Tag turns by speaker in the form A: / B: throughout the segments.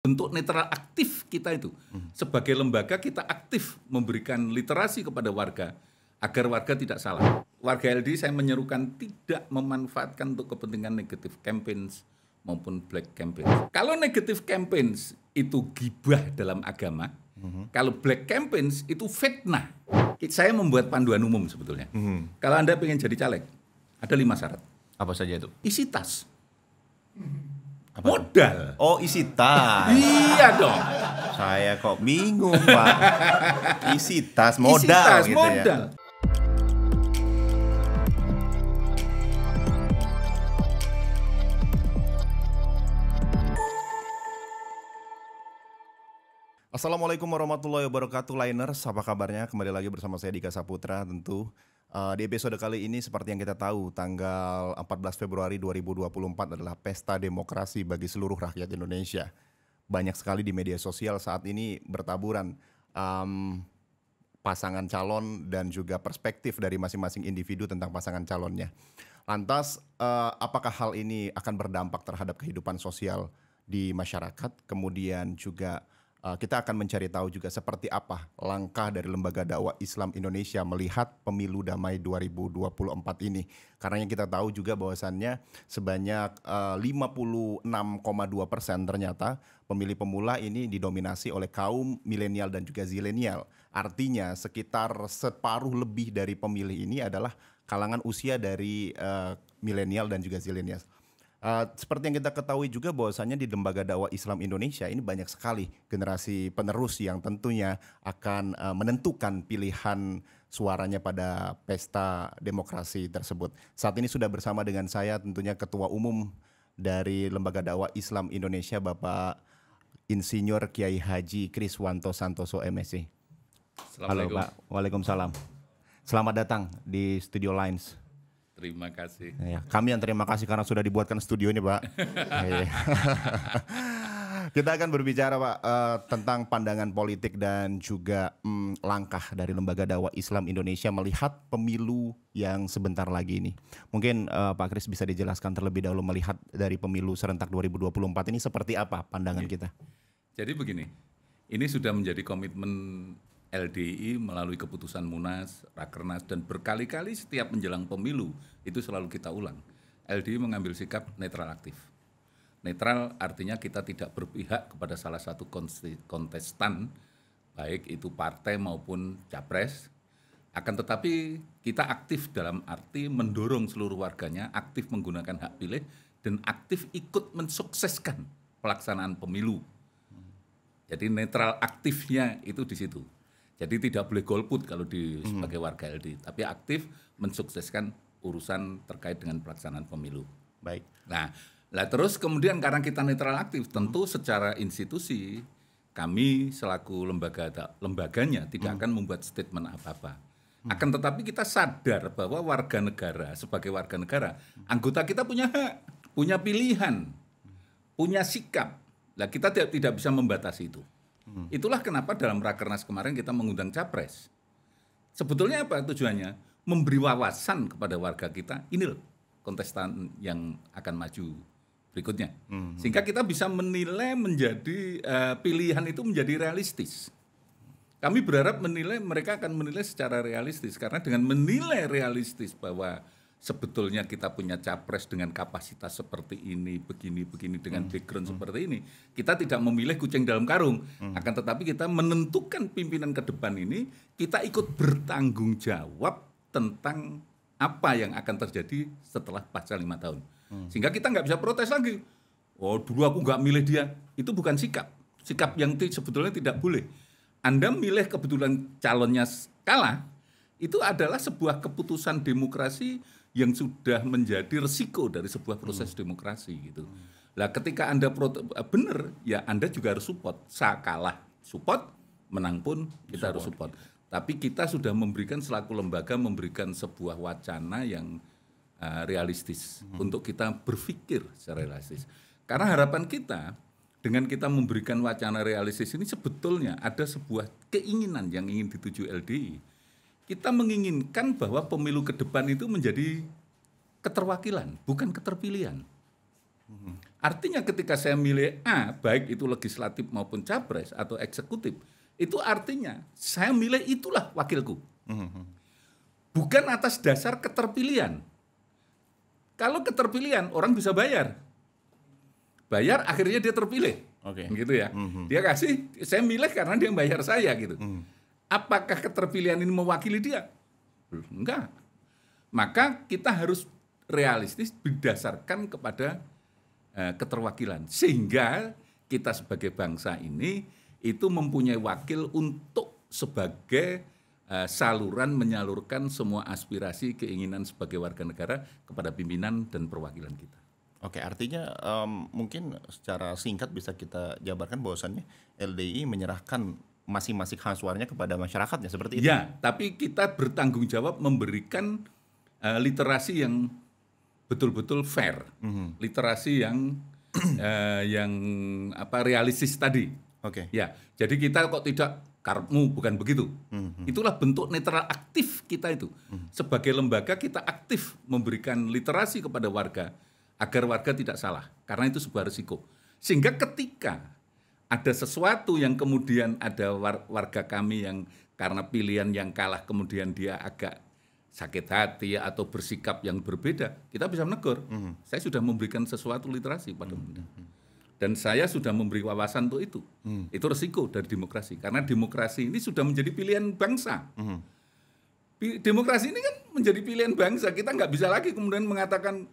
A: bentuk netral aktif kita itu. Sebagai lembaga kita aktif memberikan literasi kepada warga agar warga tidak salah. Warga LD saya menyerukan tidak memanfaatkan untuk kepentingan negatif campaigns maupun black campaigns. Kalau negatif campaigns itu gibah dalam agama, uh -huh. kalau black campaigns itu fitnah. Saya membuat panduan umum sebetulnya. uh -huh. Kalau Anda ingin jadi caleg, ada lima syarat. Apa saja itu? Isi tas. uh
B: -huh. Apa modal. Itu? Oh, tas.
A: iya dong.
B: Saya kok bingung, Pak. Isi tas modal tas, gitu ya. modal. ya. Assalamualaikum warahmatullahi wabarakatuh Liners, apa kabarnya? Kembali lagi bersama saya Dika Saputra tentu Uh, di episode kali ini seperti yang kita tahu tanggal 14 Februari 2024 adalah pesta demokrasi bagi seluruh rakyat Indonesia. Banyak sekali di media sosial saat ini bertaburan um, pasangan calon dan juga perspektif dari masing-masing individu tentang pasangan calonnya. Lantas uh, apakah hal ini akan berdampak terhadap kehidupan sosial di masyarakat kemudian juga Uh, kita akan mencari tahu juga seperti apa langkah dari Lembaga Dakwah Islam Indonesia melihat pemilu damai 2024 ini. Karena yang kita tahu juga bahwasannya sebanyak eh, uh, 56,2 persen ternyata pemilih pemula ini didominasi oleh kaum milenial dan juga zilenial. Artinya sekitar separuh lebih dari pemilih ini adalah kalangan usia dari uh, milenial dan juga zilenial. Uh, seperti yang kita ketahui juga bahwasannya di Lembaga Dakwah Islam Indonesia ini banyak sekali generasi penerus yang tentunya akan uh, menentukan pilihan suaranya pada pesta demokrasi tersebut. Saat ini sudah bersama dengan saya tentunya Ketua Umum dari Lembaga Dakwah Islam Indonesia Bapak Insinyur Kiai Haji Kriswanto Santoso MSC. Halo Pak, Waalaikumsalam. Selamat datang di Studio Lines. Terima kasih. Ya, kami yang terima kasih karena sudah dibuatkan studio ini, Pak. Iya. Kita akan berbicara Pak uh, tentang pandangan politik dan juga um, langkah dari Lembaga Dakwah Islam Indonesia melihat pemilu yang sebentar lagi ini. Mungkin uh, Pak Kris bisa dijelaskan terlebih dahulu melihat dari pemilu serentak 2024 ini seperti apa pandangan Oke. Iya. kita.
A: Jadi begini, ini sudah menjadi komitmen LDI melalui keputusan Munas, Rakernas, dan berkali-kali setiap menjelang pemilu itu selalu kita ulang. LDI mengambil sikap netral aktif. Netral artinya kita tidak berpihak kepada salah satu kontestan, baik itu partai maupun capres. Akan tetapi kita aktif dalam arti mendorong seluruh warganya aktif menggunakan hak pilih dan aktif ikut mensukseskan pelaksanaan pemilu. Jadi netral aktifnya itu di situ. Jadi tidak boleh golput kalau di hmm. sebagai warga LD, tapi aktif mensukseskan urusan terkait dengan pelaksanaan pemilu. Baik. Nah, lah terus kemudian karena kita netral aktif, tentu secara institusi kami selaku lembaga lembaganya tidak hmm. akan membuat statement apa-apa. Hmm. Akan tetapi kita sadar bahwa warga negara sebagai warga negara, hmm. anggota kita punya hak, punya pilihan, hmm. punya sikap. Lah kita tidak bisa membatasi itu. Hmm. Itulah kenapa dalam rakernas kemarin kita mengundang capres. Sebetulnya apa tujuannya? Memberi wawasan kepada warga kita, ini loh kontestan yang akan maju berikutnya. Hmm. Sehingga kita bisa menilai menjadi uh, pilihan itu menjadi realistis. Kami berharap menilai mereka akan menilai secara realistis karena dengan menilai realistis bahwa sebetulnya kita punya capres dengan kapasitas seperti ini, begini, begini dengan hmm. background hmm. seperti ini, kita tidak memilih kucing dalam karung, hmm. akan tetapi kita menentukan pimpinan ke depan ini, kita ikut bertanggung jawab tentang apa yang akan terjadi setelah pasca lima tahun, hmm. sehingga kita nggak bisa protes lagi. Oh dulu aku nggak milih dia, itu bukan sikap, sikap yang sebetulnya tidak boleh. Anda milih kebetulan calonnya kalah, itu adalah sebuah keputusan demokrasi yang sudah menjadi resiko dari sebuah proses hmm. demokrasi gitu. Lah hmm. ketika Anda eh, benar ya Anda juga harus support. Saya kalah support, menang pun kita support. harus support. Tapi kita sudah memberikan selaku lembaga memberikan sebuah wacana yang uh, realistis hmm. untuk kita berpikir secara realistis. Karena harapan kita dengan kita memberikan wacana realistis ini sebetulnya ada sebuah keinginan yang ingin dituju LDI kita menginginkan bahwa pemilu ke depan itu menjadi keterwakilan, bukan keterpilihan. Artinya ketika saya milih A, baik itu legislatif maupun capres atau eksekutif, itu artinya saya milih itulah wakilku. Bukan atas dasar keterpilihan. Kalau keterpilihan orang bisa bayar. Bayar akhirnya dia terpilih. Oke. Okay. Gitu ya. Mm -hmm. Dia kasih saya milih karena dia bayar saya gitu. Mm. Apakah keterpilihan ini mewakili dia? Enggak. Maka kita harus realistis berdasarkan kepada uh, keterwakilan. Sehingga kita sebagai bangsa ini itu mempunyai wakil untuk sebagai uh, saluran menyalurkan semua aspirasi keinginan sebagai warga negara kepada pimpinan dan
B: perwakilan kita. Oke, artinya um, mungkin secara singkat bisa kita jabarkan bahwasannya LDI menyerahkan masing-masing suaranya kepada masyarakatnya seperti itu. Ya, tapi
A: kita bertanggung jawab memberikan uh, literasi yang betul-betul fair, mm -hmm. literasi yang uh, yang apa realistis tadi. Oke. Okay. Ya, jadi kita kok tidak karmu bukan begitu. Mm -hmm. Itulah bentuk netral aktif kita itu. Mm -hmm. Sebagai lembaga kita aktif memberikan literasi kepada warga agar warga tidak salah karena itu sebuah risiko. Sehingga ketika ada sesuatu yang kemudian ada warga kami yang karena pilihan yang kalah kemudian dia agak sakit hati atau bersikap yang berbeda, kita bisa menegur. Mm -hmm. Saya sudah memberikan sesuatu literasi pada mm -hmm. Dan saya sudah memberi wawasan untuk itu. Mm. Itu resiko dari demokrasi. Karena demokrasi ini sudah menjadi pilihan bangsa. Mm -hmm. Demokrasi ini kan menjadi pilihan bangsa. Kita nggak bisa lagi kemudian mengatakan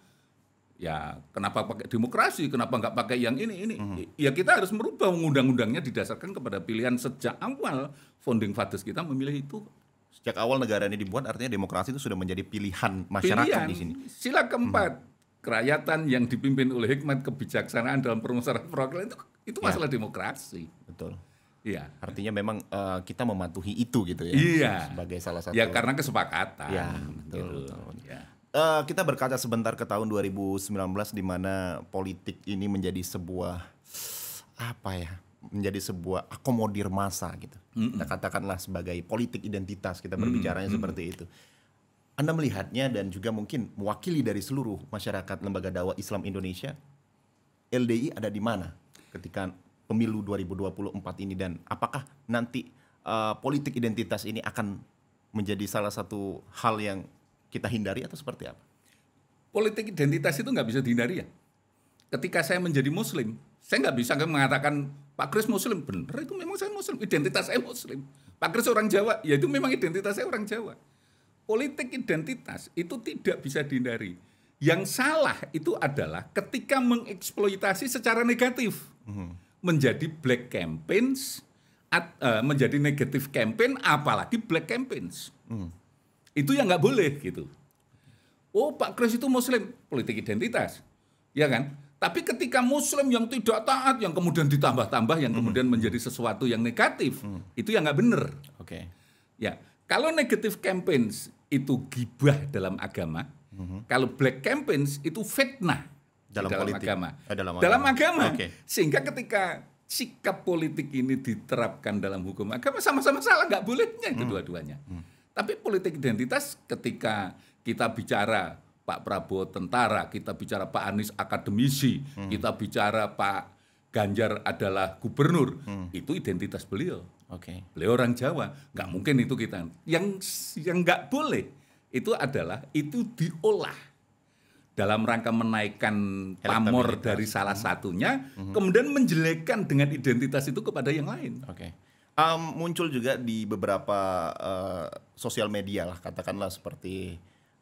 A: ya kenapa pakai demokrasi kenapa nggak pakai yang ini ini -huh. Hmm. ya kita harus merubah undang-undangnya didasarkan kepada pilihan sejak awal founding fathers kita memilih itu sejak awal negara ini dibuat artinya demokrasi itu sudah menjadi pilihan masyarakat pilihan. di sini sila keempat -huh. Hmm. kerakyatan yang dipimpin oleh hikmat kebijaksanaan dalam permusyawaratan perwakilan itu itu ya. masalah ya. demokrasi betul Iya.
B: Artinya memang uh, kita mematuhi itu gitu ya. Iya. Sebagai salah satu. Ya karena kesepakatan. Iya. betul. Gitu. betul. Ya. Eh, kita berkaca sebentar ke tahun 2019 di mana politik ini menjadi sebuah apa ya? menjadi sebuah akomodir masa gitu. Mm -mm. Kita katakanlah sebagai politik identitas kita berbicaranya mm -mm. seperti itu. Anda melihatnya dan juga mungkin mewakili dari seluruh masyarakat lembaga dakwah Islam Indonesia, LDI ada di mana ketika pemilu 2024 ini dan apakah nanti uh, politik identitas ini akan menjadi salah satu hal yang kita hindari atau seperti apa?
A: Politik identitas itu nggak bisa dihindari ya. Ketika saya menjadi Muslim, saya nggak bisa mengatakan Pak Kris Muslim benar itu memang saya Muslim, identitas saya Muslim. Pak Kris orang Jawa, ya itu memang identitas saya orang Jawa. Politik identitas itu tidak bisa dihindari. Yang salah itu adalah ketika mengeksploitasi secara negatif. Mhm. Menjadi black campaigns, eh, menjadi negatif campaign, apalagi black campaigns. Mhm. Itu yang nggak boleh gitu. Oh Pak Kris itu Muslim, politik identitas, ya kan? Tapi ketika Muslim yang tidak taat, yang kemudian ditambah-tambah, yang hmm. kemudian hmm. menjadi sesuatu yang negatif, hmm. itu yang nggak benar. Oke. Okay. Ya, kalau negatif campaigns itu gibah dalam agama, hmm kalau black campaigns itu fitnah dalam, dalam politik. agama.
B: Eh, dalam agama. Dalam agama. Okay.
A: Sehingga ketika sikap politik ini diterapkan dalam hukum agama sama-sama salah, nggak bolehnya itu kedua duanya Hmm. Tapi politik identitas ketika kita bicara Pak Prabowo tentara, kita bicara Pak Anies akademisi, hmm. kita bicara Pak Ganjar adalah gubernur, hmm. itu identitas beliau. Okay. Beliau orang Jawa, nggak mungkin itu kita. Yang yang nggak boleh itu adalah itu diolah dalam rangka menaikkan pamor dari salah hmm. satunya, hmm. kemudian menjelekkan dengan identitas itu kepada yang lain. Okay.
B: Um, muncul juga di beberapa uh, sosial media lah katakanlah seperti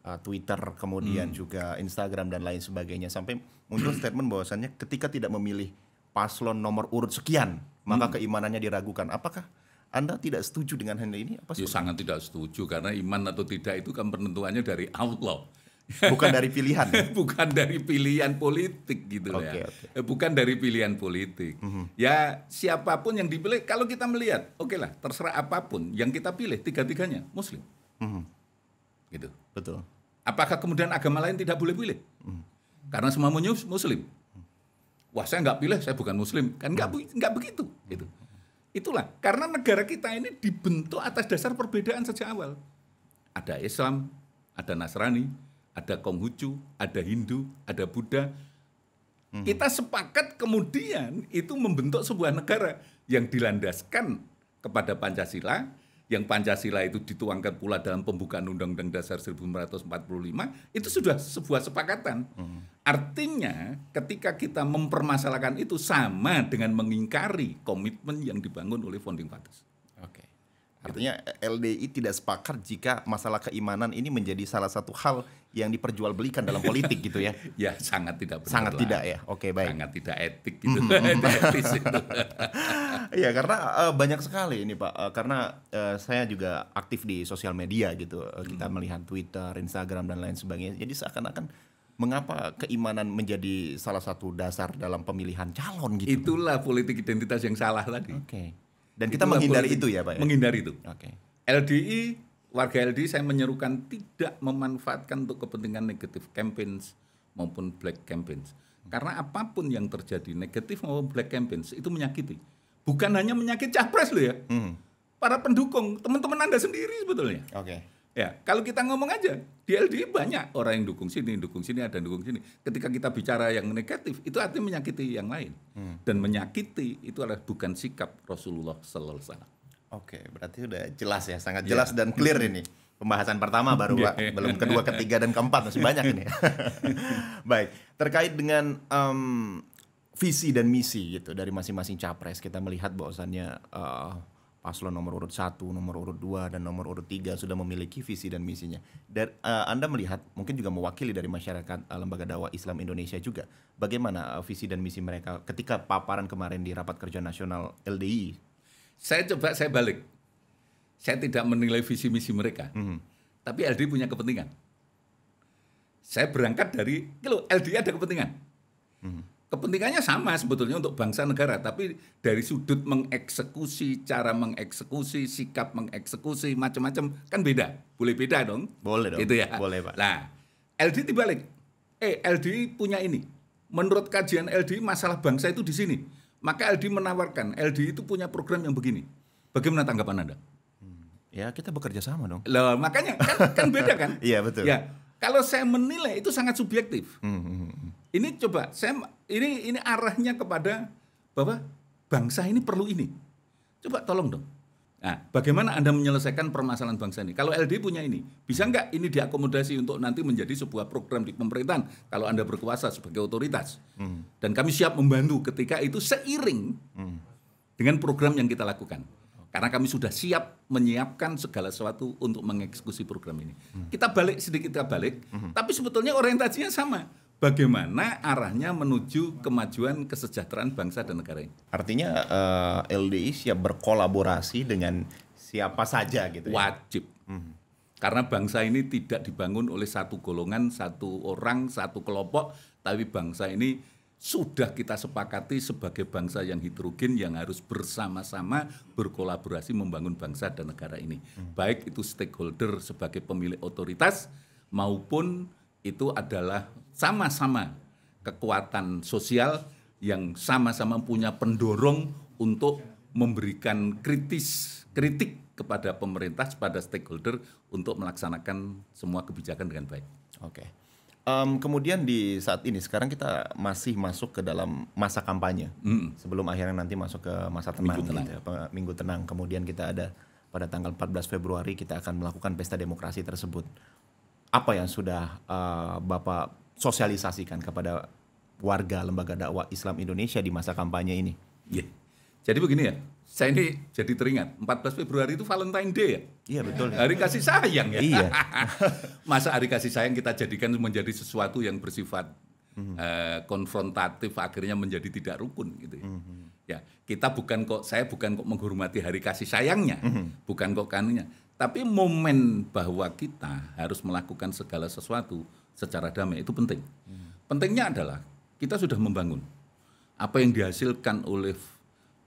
B: uh, Twitter kemudian hmm. juga Instagram dan lain sebagainya sampai muncul statement bahwasannya ketika tidak memilih paslon nomor urut sekian maka hmm. keimanannya diragukan apakah anda tidak setuju dengan hal ini apa? Ya, sangat tidak setuju karena
A: iman atau tidak itu kan penentuannya dari Allah. Bukan dari pilihan. Ya? Bukan dari pilihan politik gitu okay, ya. Okay. Eh, bukan dari pilihan politik. Mm -hmm. Ya siapapun yang dipilih, kalau kita melihat, oke okay lah, terserah apapun yang kita pilih, tiga-tiganya Muslim.
B: Mm -hmm. Gitu. Betul.
A: Apakah kemudian agama lain tidak boleh pilih? Mm. Karena semua Muslim. Wah saya nggak pilih, saya bukan Muslim. Kan nggak mm. nggak begitu. Gitu. Itulah karena negara kita ini dibentuk atas dasar perbedaan sejak awal. Ada Islam, ada Nasrani, ada Konghucu, ada Hindu, ada Buddha. Hmm. Kita sepakat kemudian itu membentuk sebuah negara yang dilandaskan kepada Pancasila, yang Pancasila itu dituangkan pula dalam pembukaan Undang-Undang Dasar 1945, itu sudah sebuah sepakatan. Hmm. Artinya ketika kita mempermasalahkan itu sama dengan mengingkari komitmen yang dibangun oleh Founding Fathers.
B: Oke. Gitu. Artinya LDI tidak sepakat jika masalah keimanan ini menjadi salah satu hal yang diperjualbelikan dalam politik gitu ya? ya sangat tidak benar. Sangat lah. tidak ya, oke baik. Sangat tidak etik gitu. Etis hmm. itu. Iya karena uh, banyak sekali ini Pak. Uh, karena uh, saya juga aktif di sosial media gitu. Uh, kita hmm. melihat Twitter, Instagram dan lain sebagainya. Jadi seakan-akan mengapa keimanan menjadi salah satu dasar dalam pemilihan calon gitu? Itulah politik identitas yang salah tadi. Oke. Okay. Dan Itulah kita menghindari politik, itu ya Pak. Ya? Menghindari itu. Oke. Okay. LDI warga
A: LD saya menyerukan tidak memanfaatkan untuk kepentingan negatif campaigns maupun black campaigns. Karena apapun yang terjadi negatif maupun black campaigns itu menyakiti. Bukan hanya menyakiti capres loh ya. Hmm. Para pendukung, teman-teman Anda sendiri sebetulnya. Oke. Okay. Ya, kalau kita ngomong aja, di LD banyak orang yang dukung sini, dukung sini, ada yang dukung sini. Ketika kita bicara yang negatif, itu artinya menyakiti yang lain. Hmm. Dan menyakiti itu adalah bukan
B: sikap Rasulullah sallallahu alaihi wasallam. Oke, berarti sudah jelas ya, sangat iya. jelas yeah. dan clear ini. Pembahasan pertama baru iya. Pak, belum kedua, ketiga dan keempat masih banyak ini. Baik, terkait dengan um, visi dan misi gitu dari masing-masing capres kita melihat bahwasannya uh, paslon nomor urut satu, nomor urut dua, dan nomor urut tiga sudah memiliki visi dan misinya. Dan uh, Anda melihat mungkin juga mewakili dari masyarakat uh, lembaga dakwah Islam Indonesia juga. Bagaimana uh, visi dan misi mereka ketika paparan kemarin di rapat kerja nasional LDI saya coba saya balik. Saya tidak menilai visi misi mereka. Mm
A: -hmm. Tapi LDI punya kepentingan. Saya berangkat dari, kalau LDI ada kepentingan. Mm -hmm. Kepentingannya sama sebetulnya untuk bangsa negara, tapi dari sudut mengeksekusi, cara mengeksekusi, sikap mengeksekusi, macam-macam kan beda. Boleh beda dong? Boleh dong. itu ya. Boleh, Pak. Nah, LDI dibalik. Eh, LDI punya ini. Menurut kajian LDI masalah bangsa itu di sini maka LD menawarkan, LD itu punya program yang begini. Bagaimana tanggapan Anda?
B: Hmm, ya, kita bekerja sama dong. Loh,
A: makanya kan, kan beda kan? Iya, betul. Ya, kalau saya menilai itu sangat subjektif. Hmm, hmm, ini coba saya ini ini arahnya kepada bahwa bangsa ini perlu ini. Coba tolong dong. Nah, bagaimana Anda menyelesaikan permasalahan bangsa ini? Kalau LD punya ini, bisa hmm. nggak ini diakomodasi untuk nanti menjadi sebuah program di pemerintahan kalau Anda berkuasa sebagai otoritas? Hmm. Dan kami siap membantu ketika itu seiring hmm. dengan program yang kita lakukan. Karena kami sudah siap menyiapkan segala sesuatu untuk mengeksekusi program ini. Hmm. Kita balik sedikit, kita balik, hmm. tapi sebetulnya orientasinya sama bagaimana arahnya menuju kemajuan kesejahteraan bangsa dan negara ini.
B: Artinya uh, eh, LDI siap berkolaborasi dengan siapa saja gitu ya. Wajib.
A: Hmm. Karena bangsa ini tidak dibangun oleh satu golongan, satu orang, satu kelompok, tapi bangsa ini sudah kita sepakati sebagai bangsa yang hidrogen yang harus bersama-sama berkolaborasi membangun bangsa dan negara ini. Hmm. Baik itu stakeholder sebagai pemilik otoritas maupun itu adalah sama-sama kekuatan sosial yang sama-sama punya pendorong untuk memberikan kritis kritik kepada pemerintah kepada stakeholder untuk
B: melaksanakan semua kebijakan dengan baik. Oke. Okay. Um, kemudian di saat ini sekarang kita masih masuk ke dalam masa kampanye mm. sebelum akhirnya nanti masuk ke masa tenang, minggu tenang. Gitu, ya, minggu tenang. Kemudian kita ada pada tanggal 14 Februari kita akan melakukan pesta demokrasi tersebut. Apa yang sudah uh, Bapak sosialisasikan kepada warga lembaga dakwah Islam Indonesia di masa kampanye ini? Yeah. Jadi begini
A: ya, saya ini jadi teringat 14 Februari itu Valentine Day ya.
B: Iya betul. Hari kasih
A: sayang ya. Iya. Masa hari kasih sayang kita jadikan menjadi sesuatu yang bersifat mm-hmm. eh, konfrontatif akhirnya menjadi tidak rukun gitu. Ya. Mm-hmm. ya kita bukan kok saya bukan kok menghormati hari kasih sayangnya, mm-hmm. bukan kok kanunya, tapi momen bahwa kita harus melakukan segala sesuatu secara damai itu penting. Hmm. Pentingnya adalah kita sudah membangun. Apa yang dihasilkan oleh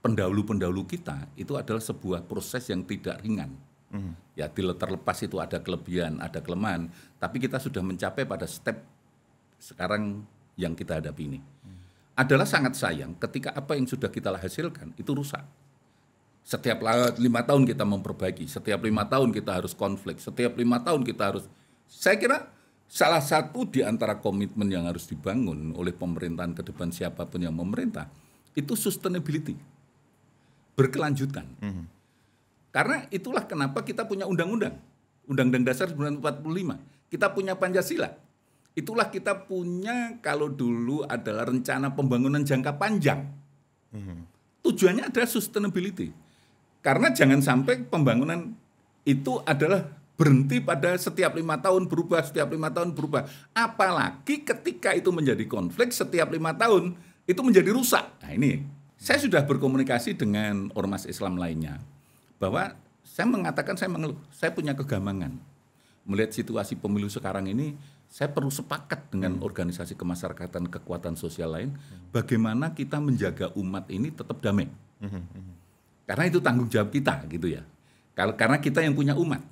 A: pendahulu-pendahulu kita itu adalah sebuah proses yang tidak ringan. Hmm. Ya terlepas itu ada kelebihan, ada kelemahan, tapi kita sudah mencapai pada step sekarang yang kita hadapi ini. Hmm. Adalah sangat sayang ketika apa yang sudah kita hasilkan itu rusak. Setiap lima tahun kita memperbaiki, setiap lima tahun kita harus konflik, setiap lima tahun kita harus. Saya kira Salah satu di antara komitmen yang harus dibangun oleh pemerintahan ke depan siapapun yang memerintah itu sustainability. Berkelanjutan. Mm -hmm. Karena itulah kenapa kita punya undang-undang. Undang-Undang Dasar 1945. Kita punya Pancasila. Itulah kita punya kalau dulu adalah rencana pembangunan jangka panjang. Mm -hmm. Tujuannya adalah sustainability. Karena jangan sampai pembangunan itu adalah berhenti pada setiap lima tahun berubah, setiap lima tahun berubah. Apalagi ketika itu menjadi konflik setiap lima tahun itu menjadi rusak. Nah ini saya sudah berkomunikasi dengan ormas Islam lainnya bahwa saya mengatakan saya mengeluh, saya punya kegamangan melihat situasi pemilu sekarang ini saya perlu sepakat dengan hmm. organisasi kemasyarakatan kekuatan sosial lain bagaimana kita menjaga umat ini tetap damai hmm, hmm, karena itu tanggung jawab kita gitu ya karena kita yang punya umat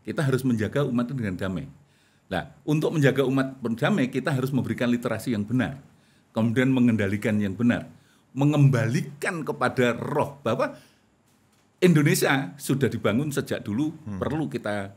A: kita harus menjaga umat dengan damai. Nah, untuk menjaga umat berdamai, kita harus memberikan literasi yang benar. Kemudian mengendalikan yang benar. Mengembalikan kepada roh bahwa Indonesia sudah dibangun sejak dulu, hmm. perlu kita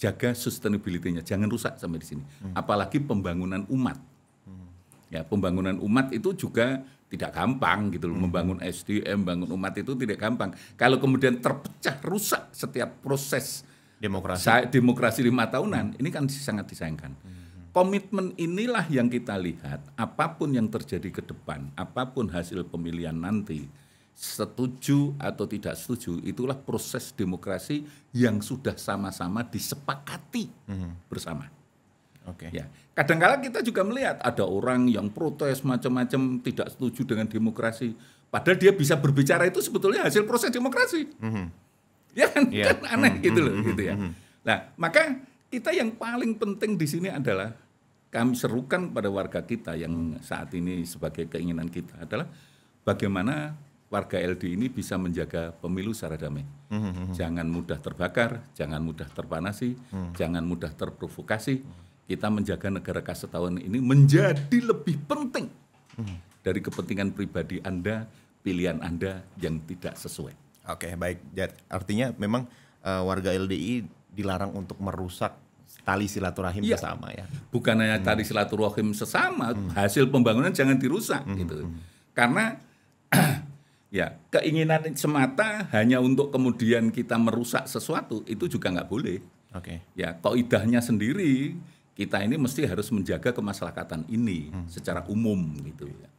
A: jaga sustainability-nya, jangan rusak sampai di sini. Hmm. Apalagi pembangunan umat. Hmm. Ya, pembangunan umat itu juga tidak gampang gitu loh. Hmm. Membangun SDM, membangun umat itu tidak gampang. Kalau kemudian terpecah rusak setiap proses demokrasi Sa demokrasi lima tahunan hmm. ini kan sangat disayangkan. Hmm. Komitmen inilah yang kita lihat apapun yang terjadi ke depan, apapun hasil pemilihan nanti, setuju atau tidak setuju itulah proses demokrasi yang sudah sama-sama disepakati hmm. bersama. Oke. Okay. Ya, kadang-kala kita juga melihat ada orang yang protes macam-macam tidak setuju dengan demokrasi, padahal dia bisa berbicara itu sebetulnya hasil proses demokrasi. Mm -hmm. Ya kan, yeah. kan aneh hmm, gitu hmm, loh, hmm, gitu ya. Nah, maka kita yang paling penting di sini adalah kami serukan pada warga kita yang saat ini sebagai keinginan kita adalah bagaimana warga LD ini bisa menjaga pemilu secara damai. Mm-hmm. Jangan mudah terbakar, jangan mudah terpanasi, mm. jangan mudah terprovokasi. Kita menjaga negara kasetawan tahun ini menjadi lebih penting
B: mm. dari kepentingan pribadi Anda, pilihan Anda yang tidak sesuai. Oke, okay, baik. Artinya memang uh, warga LDI dilarang untuk merusak tali silaturahim ya. sesama ya.
A: Bukan hanya tali hmm. silaturahim sesama, hmm. hasil pembangunan jangan dirusak hmm. gitu. Hmm. Karena ya keinginan semata hanya untuk kemudian kita merusak sesuatu itu juga nggak boleh. Oke. Okay. Ya idahnya sendiri kita ini mesti harus menjaga kemaslahatan ini hmm. secara umum gitu ya.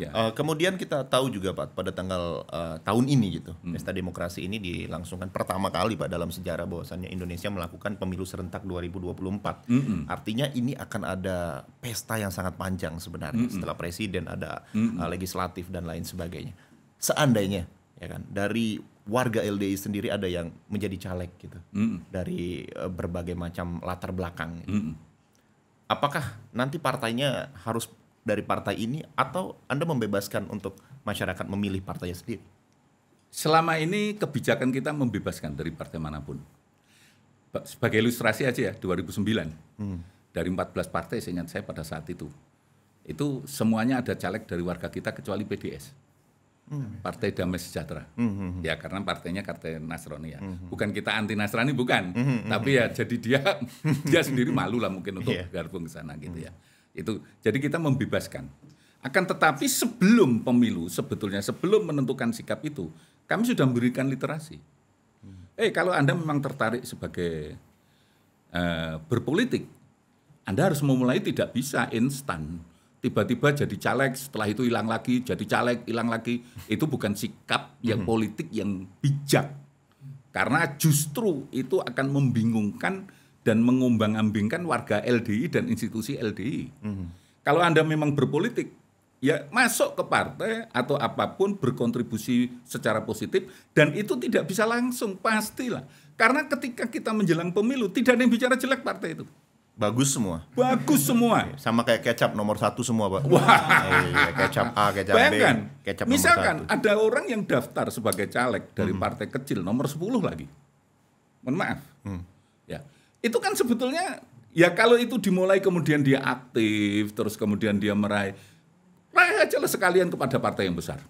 B: Ya. Uh, kemudian kita tahu juga Pak pada tanggal uh, tahun ini gitu, hmm. pesta demokrasi ini dilangsungkan pertama kali Pak dalam sejarah bahwasannya Indonesia melakukan pemilu serentak 2024. Mm -mm. Artinya ini akan ada pesta yang sangat panjang sebenarnya mm -mm. setelah presiden ada mm -mm. Uh, legislatif dan lain sebagainya. Seandainya ya kan dari warga LDI sendiri ada yang menjadi caleg gitu mm. dari uh, berbagai macam latar belakang. Gitu. Mm. Apakah nanti partainya harus dari partai ini atau Anda membebaskan untuk masyarakat memilih partainya sendiri?
A: Selama ini kebijakan kita membebaskan dari partai manapun. Sebagai ilustrasi aja ya, 2009. Hmm. Dari 14 partai seingat saya pada saat itu. Itu semuanya ada caleg dari warga kita kecuali PDS. Hmm. Partai Damai Sejahtera. Hmm, hmm, hmm, Ya karena partainya partai Nasrani ya. Hmm. hmm. Bukan kita anti Nasrani bukan, hmm, hmm tapi ya jadi dia dia sendiri malu lah mungkin untuk yeah. Iya. gabung ke sana gitu ya. Itu jadi kita membebaskan. Akan tetapi sebelum pemilu sebetulnya sebelum menentukan sikap itu, kami sudah memberikan literasi. Hmm. Eh kalau Anda memang tertarik sebagai uh, berpolitik, Anda harus memulai tidak bisa instan. Tiba-tiba jadi caleg, setelah itu hilang lagi, jadi caleg, hilang lagi. Itu bukan sikap yang hmm. politik yang bijak. Karena justru itu akan membingungkan dan mengumbang-ambingkan warga LDI dan institusi LDI. Mm. Kalau Anda memang berpolitik, ya masuk ke partai atau apapun berkontribusi secara positif dan itu tidak bisa langsung pastilah. Karena ketika kita menjelang pemilu tidak ada yang
B: bicara jelek partai itu. Bagus semua. Bagus semua. Iya, sama kayak kecap nomor satu semua, Pak. Wah. Wow. Iya, iya, kecap A, kecap Bayangkan, B, kecap misalkan satu. ada orang yang daftar sebagai
A: caleg dari hmm. partai kecil nomor 10 lagi. Mohon maaf. Hmm. Ya itu kan sebetulnya ya kalau itu dimulai kemudian dia aktif terus kemudian dia meraih raih aja lah sekalian kepada partai yang besar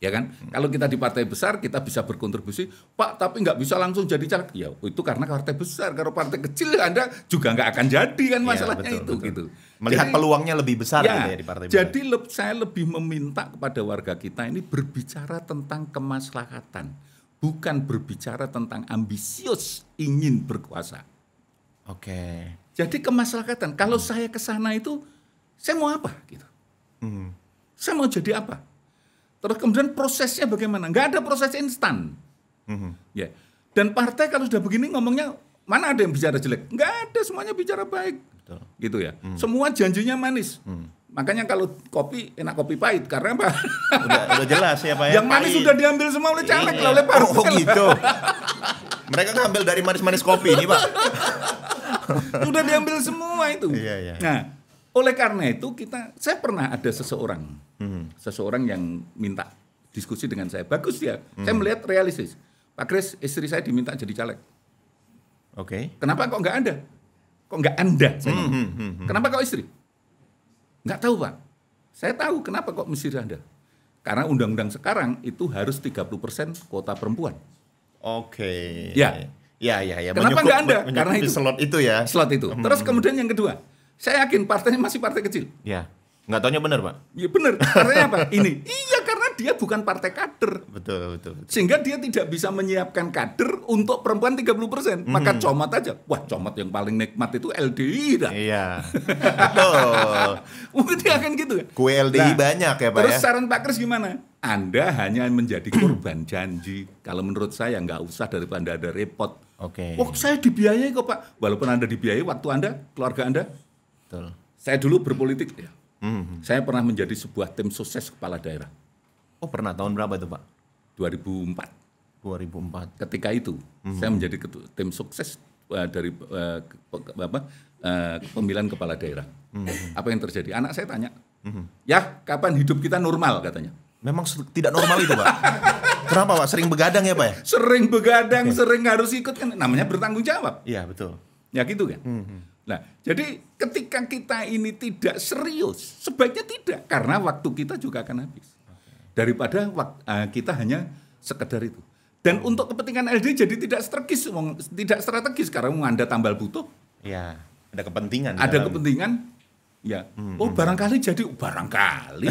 A: ya kan hmm. kalau kita di partai besar kita bisa berkontribusi pak tapi nggak bisa langsung jadi caleg ya itu karena partai besar kalau partai kecil anda juga nggak akan jadi kan iya, masalahnya ya, betul, itu betul. gitu melihat jadi, peluangnya lebih besar ya, gitu ya di partai jadi besar. saya lebih meminta kepada warga kita ini berbicara tentang kemaslahatan bukan berbicara tentang ambisius ingin berkuasa. Oke. Okay. Jadi kemaslahatan, Kalau hmm. saya ke sana itu saya mau apa gitu. Hmm. Saya mau jadi apa? Terus kemudian prosesnya bagaimana? Gak ada proses instan. Hmm. Ya. Dan partai kalau sudah begini ngomongnya mana ada yang bicara jelek? Gak ada, semuanya bicara baik. Betul. Gitu ya. Hmm. Semua janjinya manis. Hmm. Makanya kalau kopi enak kopi pahit karena apa?
B: Udah, udah jelas ya Pak ya. Yang manis pahit. sudah
A: diambil semua oleh caleg lah oleh parpol. Oh,
B: gitu. Mereka ngambil dari manis-manis kopi ini Pak. sudah diambil semua itu. Iya, iya. Nah, oleh karena itu kita
A: saya pernah ada seseorang. Hmm. Seseorang yang minta diskusi dengan saya. Bagus ya. Hmm. Saya melihat realistis. Pak Kris, istri saya diminta jadi caleg. Oke. Okay. Kenapa kok nggak Anda? Kok nggak Anda? Saya
B: hmm, hmm, hmm, hmm.
A: Kenapa kok istri? Nggak tahu Pak. Saya tahu kenapa kok Mesir ada, Karena undang-undang sekarang itu harus 30%
B: kuota perempuan. Oke. Ya. Ya, ya, ya. Kenapa nggak ada? Karena itu slot itu ya. Slot itu. Hmm. Terus kemudian
A: yang kedua, saya yakin partainya masih partai kecil.
B: Ya. Nggak tahunya benar, Pak.
A: Iya benar. Partainya apa? Ini. Iya dia bukan partai kader.
B: Betul, betul, betul.
A: Sehingga dia tidak bisa menyiapkan kader untuk perempuan 30%. Mm -hmm. Maka comot aja. Wah, comot yang paling nikmat itu LDI dah. Iya. betul. Mungkin akan gitu kan. Kue LDI nah, banyak ya, Pak Terus ya? saran Pak Kris gimana? Anda hanya menjadi korban janji. Kalau menurut saya nggak usah daripada ada repot. Oke. Okay. Oh, waktu saya dibiayai kok, Pak. Walaupun Anda dibiayai waktu Anda, keluarga Anda. Betul. Saya dulu berpolitik ya. Mm -hmm. Saya pernah menjadi sebuah tim sukses kepala daerah. Oh pernah tahun berapa itu Pak? 2004. 2004. Ketika itu hmm. saya menjadi ketua, tim sukses uh, dari uh, apa, uh, pemilihan kepala daerah. Hmm. Apa yang terjadi? Anak saya tanya, hmm. ya kapan hidup kita normal katanya. Memang tidak normal itu Pak. Kenapa Pak? Sering begadang ya Pak ya? Sering begadang, okay. sering harus ikut kan. Namanya bertanggung jawab. Iya betul. Ya gitu kan.
B: Hmm, hmm. Nah,
A: jadi ketika kita ini tidak serius, sebaiknya tidak karena waktu kita juga akan habis daripada eh, kita hanya sekedar itu. Dan hmm. untuk kepentingan LD jadi tidak strategis, tidak strategis karena Anda tambal
B: butuh. Ya, ada kepentingan. Ada dalam... kepentingan. Ya. Hmm, oh, hmm,
A: barangkali hmm. jadi
B: oh, barangkali.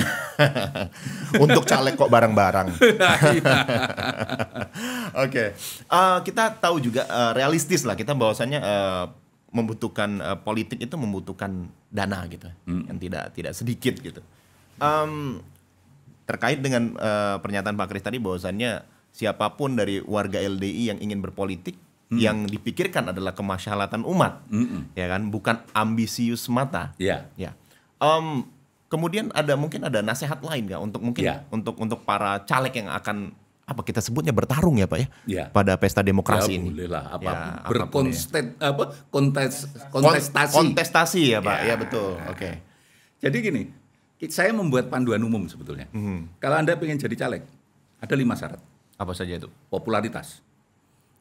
B: untuk caleg kok barang-barang. Iya. Oke. Okay. Uh, eh, kita tahu juga uh, realistis lah kita bahwasannya uh, membutuhkan uh, politik itu membutuhkan dana gitu. Hmm. Yang tidak tidak sedikit gitu. Um, terkait dengan uh, pernyataan Pak Kris tadi bahwasannya siapapun dari warga LDI yang ingin berpolitik hmm. yang dipikirkan adalah kemaslahatan umat, hmm. ya kan, bukan ambisius mata. Ya. Ya. Um, kemudian ada mungkin ada nasihat lain nggak untuk mungkin ya. untuk untuk para caleg yang akan apa kita sebutnya bertarung ya pak ya, ya. pada pesta demokrasi ya, ini. Boleh lah, ya, apa ya, berkonstet ya. apa
A: kontes kontestasi kontestasi ya pak ya, ya betul oke okay. jadi gini saya membuat panduan umum sebetulnya. Hmm. Kalau Anda ingin jadi caleg, ada lima syarat. Apa saja itu? Popularitas.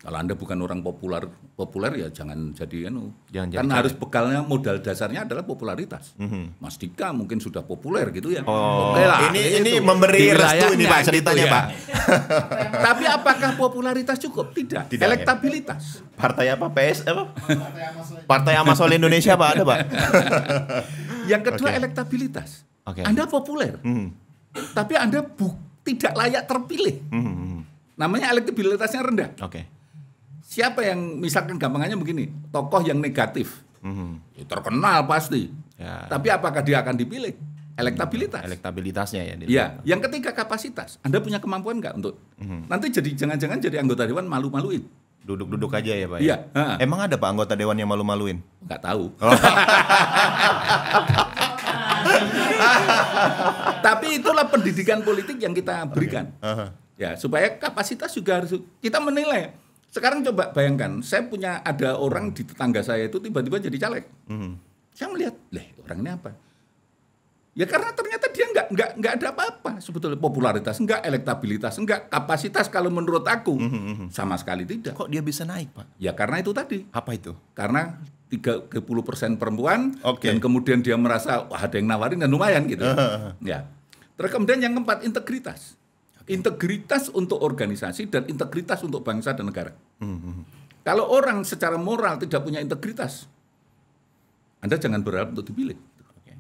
A: Kalau Anda bukan orang populer, populer ya jangan jadi anu. Jangan Karena harus bekalnya modal dasarnya adalah popularitas. Mm-hmm. Mas Dika mungkin sudah
B: populer gitu ya. Oh, Oke lah. Ini ini memberi restu ini Pak gitu ceritanya ya. Pak.
A: Tapi apakah popularitas cukup? Tidak. Tidak ya. Elektabilitas.
B: Ya. Partai apa? PS apa? Partai Amasol Indonesia Pak ada Pak.
A: Yang kedua okay. elektabilitas
B: Okay. Anda populer, mm.
A: tapi Anda bu tidak layak terpilih. Hmm. hmm, hmm. Namanya elektabilitasnya rendah. Okay. Siapa yang misalkan gampangannya begini, tokoh yang negatif, hmm. hmm. Ya, terkenal pasti, ya. tapi apakah dia akan dipilih? Elektabilitas. Elektabilitasnya ya. Iya. Yang ketiga kapasitas. Anda punya kemampuan nggak untuk hmm. nanti jadi jangan-jangan jadi anggota dewan malu-maluin duduk-duduk aja ya pak ya.
B: Iya. Emang ada pak anggota dewan yang malu-maluin? Gak tahu. Oh.
A: Tapi itulah pendidikan politik yang kita berikan. Okay. Uh -huh. Ya, supaya kapasitas juga harus kita menilai. Sekarang coba bayangkan, saya punya ada orang di tetangga saya itu tiba-tiba jadi caleg. Mm. Saya melihat, leh orang ini apa? Ya karena ternyata dia nggak nggak nggak ada apa-apa sebetulnya popularitas nggak elektabilitas nggak kapasitas kalau menurut aku mm -hmm. sama sekali tidak. Kok dia bisa naik pak? Ya karena itu tadi. Apa itu? Karena 30% perempuan okay. dan kemudian dia merasa wah ada yang nawarin dan lumayan gitu. Uh. Ya. Terus kemudian yang keempat integritas. Okay. Integritas untuk organisasi dan integritas untuk bangsa dan negara. -huh. Hmm, hmm. Kalau orang secara moral tidak punya integritas, Anda jangan berharap untuk dipilih. Okay.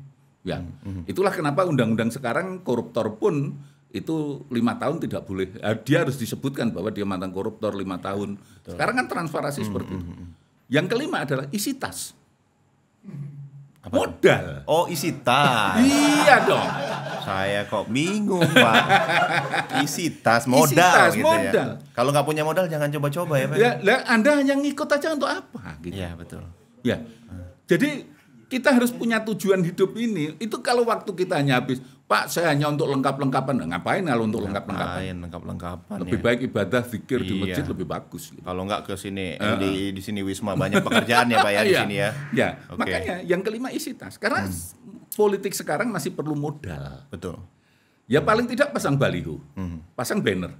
A: Ya. -huh. Hmm, Itulah kenapa undang-undang sekarang koruptor pun itu lima tahun tidak boleh. Eh, dia harus disebutkan bahwa dia mantan koruptor lima tahun. Sekarang kan transparansi -huh. seperti itu. Yang kelima adalah isi tas.
B: Apa? Modal. Oh isi tas. iya dong. Saya kok bingung pak. Isi tas modal isi tas, gitu ya. modal. ya. Kalau nggak punya modal jangan coba-coba ya pak. Ya,
A: ya, anda hanya ngikut aja untuk apa? Gitu. Ya betul. Ya. Jadi kita harus punya tujuan hidup ini. Itu kalau waktu kita hanya habis Pak saya hanya untuk lengkap-lengkapan. Nah, ngapain kalau untuk lengkap-lengkapan? lengkap-lengkapan. Lebih ya. baik
B: ibadah zikir iya. di masjid lebih bagus. Kalau enggak ke sini uh, di di sini Wisma banyak pekerjaan ya Pak ya di iya. sini ya. Ya, okay. makanya
A: yang kelima isi tas. Karena hmm. politik sekarang masih perlu
B: modal. Betul. Ya paling tidak pasang baliho, hmm. pasang banner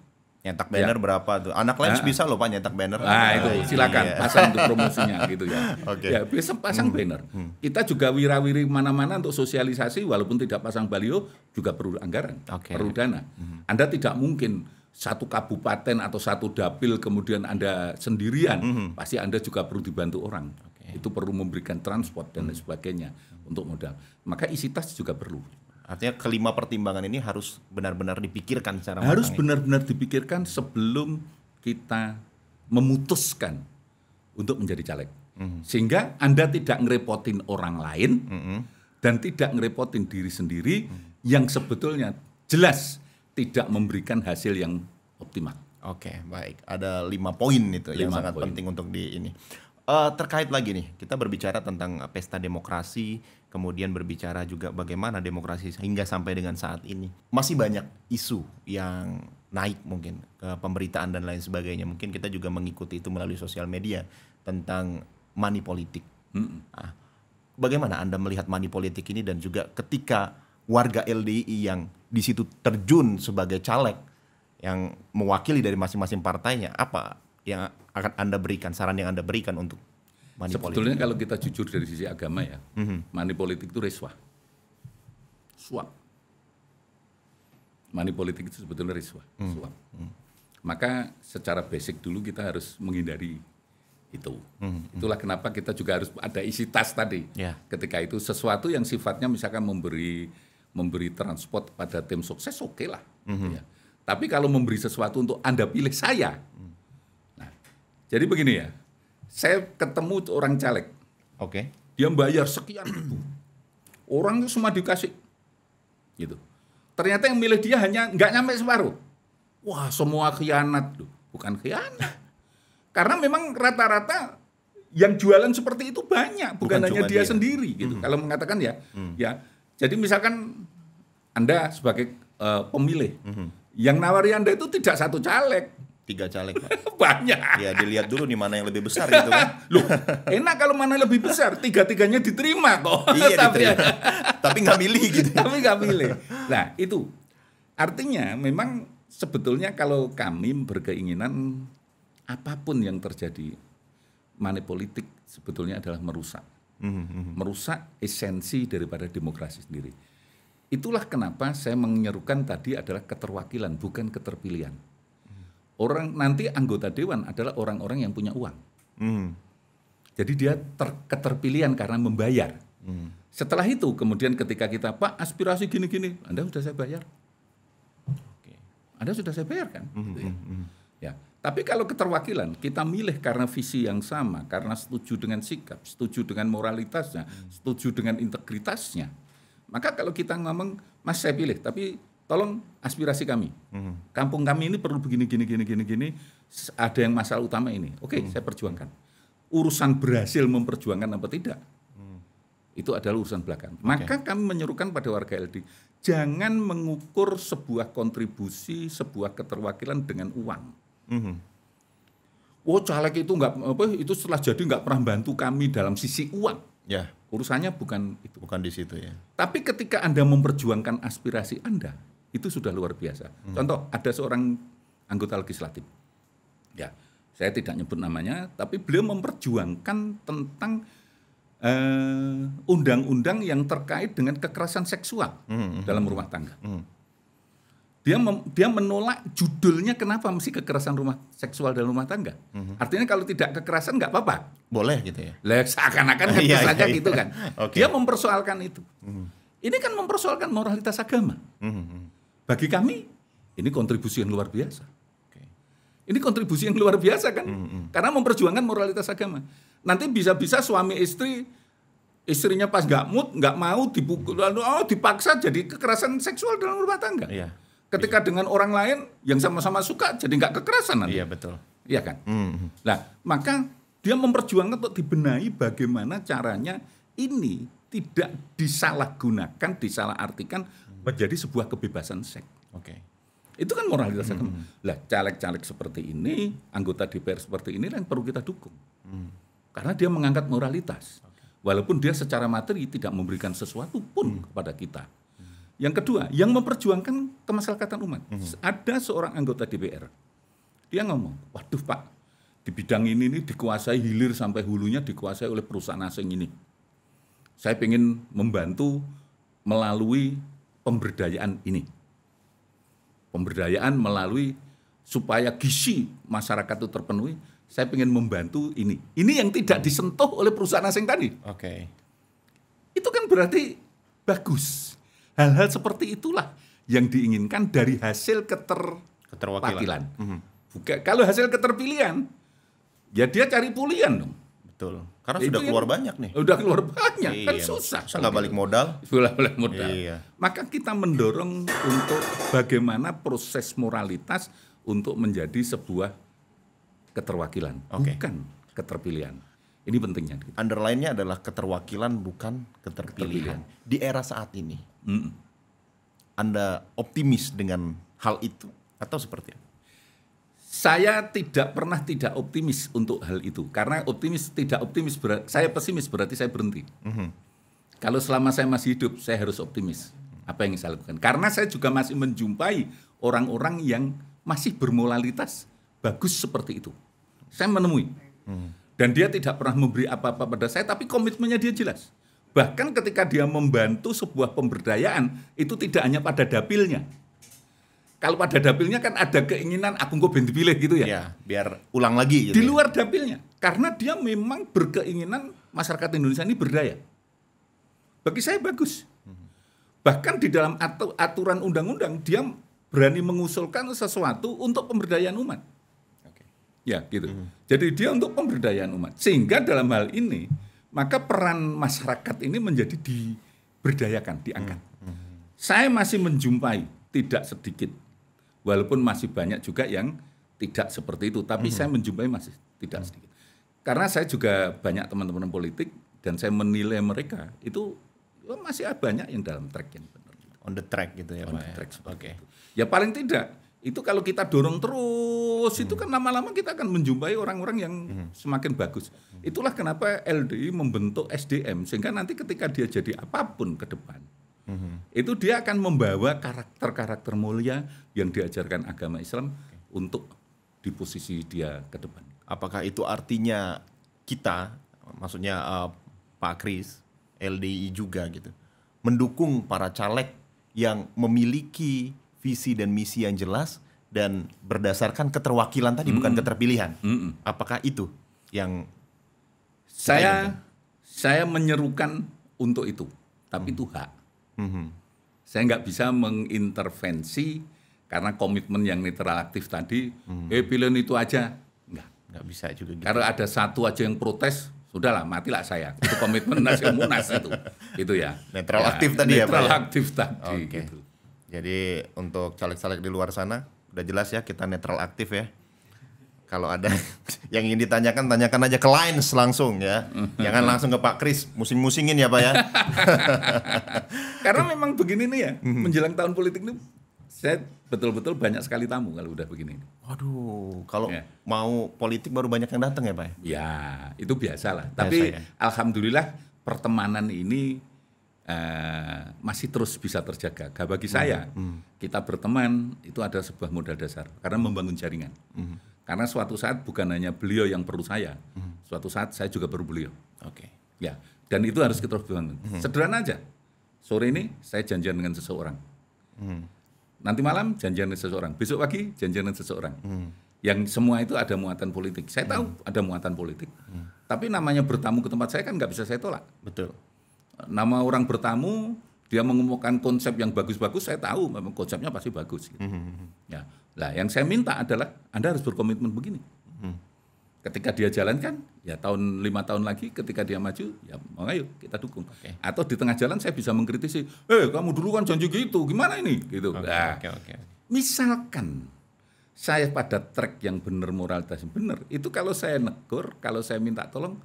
B: nyetak iya. banner ya. berapa tuh anak lens ah. bisa loh pak nyetak banner nah itu iya, silakan pasang untuk promosinya gitu ya
A: okay. ya bisa pasang hmm. banner hmm. kita juga wirawiri mana-mana untuk sosialisasi walaupun tidak pasang baliho juga perlu anggaran okay. perlu dana hmm. anda tidak mungkin satu kabupaten atau satu dapil kemudian anda sendirian hmm. pasti anda juga perlu dibantu orang okay. itu perlu memberikan transport dan lain hmm. sebagainya untuk modal maka isi tas juga perlu
B: Artinya kelima pertimbangan ini harus benar-benar dipikirkan secara harus ya. benar-benar dipikirkan sebelum kita memutuskan untuk menjadi caleg. Mm -hmm.
A: Sehingga Anda tidak ngerepotin orang lain mm -hmm. dan tidak ngerepotin diri sendiri
B: mm -hmm. yang sebetulnya jelas tidak memberikan hasil yang optimal. Oke, okay, baik. Ada lima poin itu lima yang sangat poin. penting untuk di ini. Uh, terkait lagi nih, kita berbicara tentang pesta demokrasi kemudian berbicara juga bagaimana demokrasi hingga sampai dengan saat ini. Masih banyak isu yang naik mungkin ke pemberitaan dan lain sebagainya. Mungkin kita juga mengikuti itu melalui sosial media tentang money politik. Mm -mm. Bagaimana Anda melihat money politik ini dan juga ketika warga LDI yang di situ terjun sebagai caleg yang mewakili dari masing-masing partainya, apa yang akan Anda berikan, saran yang Anda berikan untuk money Sebetulnya politik. kalau kita jujur dari sisi agama ya, mm-hmm. money politik itu riswah.
A: Suap. Money politik itu sebetulnya riswah,
B: mm-hmm. suap. Mhm.
A: Maka secara basic dulu kita harus menghindari itu. Mm-hmm. Itulah kenapa kita juga harus ada isi tas tadi. Yeah. Ketika itu sesuatu yang sifatnya misalkan memberi memberi transport pada tim sukses oke okay lah. Mm-hmm. Ya. Tapi kalau memberi sesuatu untuk Anda pilih saya. Mm. Nah, jadi begini ya saya ketemu orang caleg. Oke. Okay. Dia bayar sekian ribu. Orang itu semua dikasih gitu. Ternyata yang milih dia hanya nggak nyampe separuh. Wah, semua khianat tuh Bukan khianat. Karena memang rata-rata yang jualan seperti itu banyak, bukan, bukan hanya dia, dia sendiri gitu. Hmm. Kalau mengatakan ya, hmm. ya. Jadi misalkan Anda sebagai uh, pemilih, hmm. yang nawari Anda itu tidak satu caleg,
B: tiga caleg pak. banyak ya dilihat dulu nih mana yang lebih besar gitu kan Loh, enak kalau mana
A: yang lebih besar tiga tiganya diterima kok
B: iya tapi diterima. tapi nggak milih gitu tapi nggak
A: milih nah itu artinya memang sebetulnya kalau kami berkeinginan apapun yang terjadi politik sebetulnya adalah merusak hmm, hmm, hmm. merusak esensi daripada demokrasi sendiri itulah kenapa saya menyerukan tadi adalah keterwakilan bukan keterpilihan Orang nanti anggota dewan adalah orang-orang yang punya uang. Hmm. Jadi dia ter, keterpilihan karena membayar. Hmm. Setelah itu kemudian ketika kita Pak aspirasi gini-gini, Anda sudah saya bayar. Okay. Anda sudah saya bayar kan? Hmm. Gitu ya. Hmm. ya. Tapi kalau keterwakilan kita milih karena visi yang sama, karena setuju dengan sikap, setuju dengan moralitasnya, hmm. setuju dengan integritasnya. Maka kalau kita ngomong Mas saya pilih, tapi tolong aspirasi kami. Hmm. Kampung kami ini perlu begini, gini, gini, gini, gini. Ada yang masalah utama ini. Oke, okay, hmm. saya perjuangkan. Urusan berhasil memperjuangkan apa tidak, hmm. itu adalah urusan belakang. Okay. Maka kami menyerukan pada warga LD, jangan mengukur sebuah kontribusi, sebuah keterwakilan dengan uang. Hmm. Oh, caleg itu nggak apa itu setelah jadi nggak pernah bantu kami dalam sisi uang. Ya. Urusannya bukan itu. Bukan di situ ya. Tapi ketika Anda memperjuangkan aspirasi Anda, itu sudah luar biasa. Hmm. Contoh ada seorang anggota legislatif, ya saya tidak nyebut namanya, tapi beliau memperjuangkan tentang eh, undang-undang uh, yang terkait dengan kekerasan seksual hmm, hmm, hmm. dalam rumah tangga. Hmm. Dia mem, dia menolak judulnya kenapa mesti kekerasan rumah seksual dalam rumah tangga. Hmm. hmm. Artinya kalau tidak kekerasan nggak apa-apa.
B: Boleh gitu ya.
A: Lek, seakan-akan kan iya, saja iya, gitu iya. kan. okay. Dia mempersoalkan itu. Hmm. Ini kan mempersoalkan moralitas agama. Hmm. Bagi kami ini kontribusi yang luar biasa. Ini kontribusi yang luar biasa kan? Mm -hmm. Karena memperjuangkan moralitas agama. Nanti bisa-bisa suami istri istrinya pas nggak mood, nggak mau dipukul, lalu oh dipaksa jadi kekerasan seksual dalam rumah tangga. Iya. Ketika iya. dengan orang lain yang sama-sama suka jadi nggak kekerasan nanti. Iya betul. Iya kan? Mm -hmm. Nah maka dia memperjuangkan untuk dibenahi bagaimana caranya ini tidak disalahgunakan, disalahartikan menjadi sebuah kebebasan seks. Oke. Okay. Itu kan moralitas mm Hmm. Lah caleg-caleg seperti ini, anggota DPR seperti ini yang perlu kita dukung. Hmm. Karena dia mengangkat moralitas. Okay. Walaupun dia secara materi tidak memberikan sesuatu pun hmm. kepada kita. Hmm. Yang kedua, yang memperjuangkan kemaslahatan umat. Hmm. Ada seorang anggota DPR. Dia ngomong, "Waduh, Pak, di bidang ini ini dikuasai hilir sampai hulunya dikuasai oleh perusahaan asing ini. Saya ingin membantu melalui pemberdayaan ini. Pemberdayaan melalui supaya gizi masyarakat itu terpenuhi, saya ingin membantu ini. Ini yang tidak disentuh oleh perusahaan asing tadi. Oke. Okay. Itu kan berarti bagus. Hal-hal seperti itulah yang diinginkan dari hasil keter keterwakilan. Mm -hmm. Bukan, kalau hasil keterpilihan, ya dia cari pulian dong.
B: Betul. Karena ya, sudah kan. keluar
A: banyak nih. Sudah keluar banyak iya. kan susah. Susah nggak balik modal. Sudah balik modal. Iya. Maka kita mendorong untuk bagaimana proses moralitas untuk menjadi
B: sebuah keterwakilan, okay. bukan keterpilihan. Ini pentingnya. Underline-nya adalah keterwakilan bukan keterpilihan. keterpilihan. Di era saat ini, mm -mm. Anda optimis dengan hal itu atau seperti apa?
A: saya tidak pernah tidak optimis untuk hal itu karena optimis tidak optimis saya pesimis berarti saya berhenti mm -hmm. kalau selama saya masih hidup saya harus optimis apa yang saya lakukan karena saya juga masih menjumpai orang-orang yang masih bermoralitas bagus seperti itu saya menemui mm -hmm. dan dia tidak pernah memberi apa-apa pada saya tapi komitmennya dia jelas bahkan ketika dia membantu sebuah pemberdayaan itu tidak hanya pada dapilnya kalau pada dapilnya kan ada keinginan aku nggak benti pilih gitu ya. ya
B: biar ulang lagi gitu. Di ya.
A: luar ya. dapilnya karena dia memang berkeinginan masyarakat Indonesia ini berdaya. Bagi saya bagus. Bahkan di dalam aturan undang-undang dia berani mengusulkan sesuatu untuk pemberdayaan umat. Ya, gitu. Mm. Jadi dia untuk pemberdayaan umat. Sehingga dalam hal ini maka peran masyarakat ini menjadi diberdayakan, diangkat. Mm. Hmm. Saya masih menjumpai tidak sedikit Walaupun masih banyak juga yang tidak seperti itu, tapi hmm. saya menjumpai masih tidak hmm. sedikit. Karena saya juga banyak teman-teman politik dan saya menilai mereka itu ya masih banyak yang dalam track yang benar. On the track gitu ya, On Pak. the ya? track. Oke. Okay. Itu. Ya paling tidak itu kalau kita dorong terus hmm. itu kan lama-lama kita akan menjumpai orang-orang yang hmm. semakin bagus. Hmm. Itulah kenapa LDI membentuk SDM sehingga nanti ketika dia jadi apapun ke depan hmm Itu dia akan membawa karakter-karakter mulia yang diajarkan agama Islam untuk
B: di posisi dia ke depan. Apakah itu artinya kita, maksudnya uh, Pak Kris, LDI juga gitu, mendukung para caleg yang memiliki visi dan misi yang jelas dan berdasarkan keterwakilan tadi mm-hmm. bukan keterpilihan. Mm-hmm. Apakah itu yang saya
A: saya menyerukan untuk itu, tapi hmm itu hak. Mm-hmm. Saya nggak bisa mengintervensi karena komitmen yang netral aktif tadi, mm-hmm. eh pilihan itu aja, nggak. Nggak bisa juga. Gitu. Karena ada satu aja yang protes, sudahlah matilah saya. Itu komitmen nasional munas itu, itu ya. Netral ya, aktif tadi netral ya, ya. Netral aktif tadi. Okay. Gitu.
B: Jadi untuk caleg-caleg di luar sana, udah jelas ya kita netral aktif ya kalau ada yang ingin ditanyakan tanyakan aja ke Lines langsung ya jangan langsung ke Pak Kris musim-musim musingin ya Pak ya
A: karena memang begini nih ya hmm. menjelang tahun politik ini saya betul-betul banyak sekali tamu kalau udah begini waduh
B: kalau ya. mau politik baru banyak yang datang ya Pak ya,
A: ya itu biasalah tapi ya. alhamdulillah pertemanan ini uh, masih terus bisa terjaga Gak bagi saya hmm. hmm. kita berteman itu ada sebuah modal dasar karena membangun jaringan hmm karena suatu saat bukan hanya beliau yang perlu saya, hmm. suatu saat saya juga perlu beliau. Oke. Okay. Ya, dan itu harus kita bangun. Hmm. Sederhana aja. Sore ini saya janjian dengan seseorang. Hmm. Nanti malam janjian dengan seseorang. Besok pagi janjian dengan seseorang. Hmm. Yang semua itu ada muatan politik. Saya tahu hmm. ada muatan politik. Hmm. Tapi namanya bertamu ke tempat saya kan nggak bisa saya tolak. Betul. Nama orang bertamu, dia mengumumkan konsep yang bagus-bagus. Saya tahu memang konsepnya pasti bagus. Gitu. Hmm. Ya Nah, yang saya minta adalah Anda harus berkomitmen begini. Hmm. Ketika dia jalankan, ya tahun lima tahun lagi, ketika dia maju, ya mau ayo kita dukung. Okay. Atau di tengah jalan saya bisa mengkritisi, eh kamu dulu kan janji gitu, gimana ini? Gitu. Okay, nah, okay, okay. misalkan saya pada track yang benar moralitas benar, itu kalau saya negur, kalau saya minta tolong,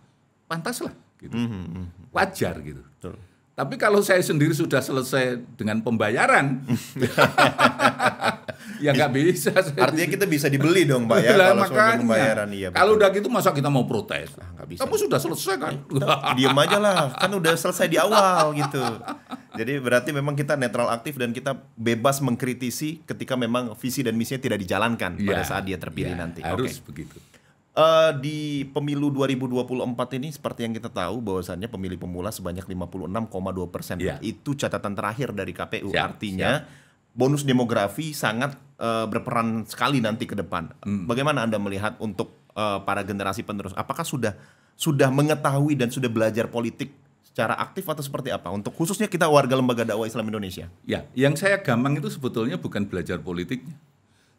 A: pantaslah, gitu, mm -hmm. wajar gitu. Betul. Tapi kalau saya sendiri sudah selesai dengan pembayaran. ya nggak bisa. Artinya kita bisa dibeli dong, Pak ya. kalau makanya. pembayaran iya.
B: Kalau udah gitu masa kita mau protes? Nah, gak bisa. Kamu sudah selesai kan? Diam aja lah, kan udah selesai di awal gitu. Jadi berarti memang kita netral aktif dan kita bebas mengkritisi ketika memang visi dan misinya tidak dijalankan ya, pada iya, saat dia terpilih ya, nanti. Harus okay. begitu. Uh, di pemilu 2024 ini seperti yang kita tahu bahwasannya pemilih pemula sebanyak 56,2 persen. Yeah. Itu catatan terakhir dari KPU. Siap, Artinya siap bonus demografi sangat uh, berperan sekali nanti ke depan. Hmm. Bagaimana Anda melihat untuk uh, para generasi penerus? Apakah sudah sudah mengetahui dan sudah belajar politik secara aktif atau seperti apa untuk khususnya kita warga lembaga dakwah Islam Indonesia?
A: Ya, yang saya gampang itu sebetulnya bukan belajar politiknya.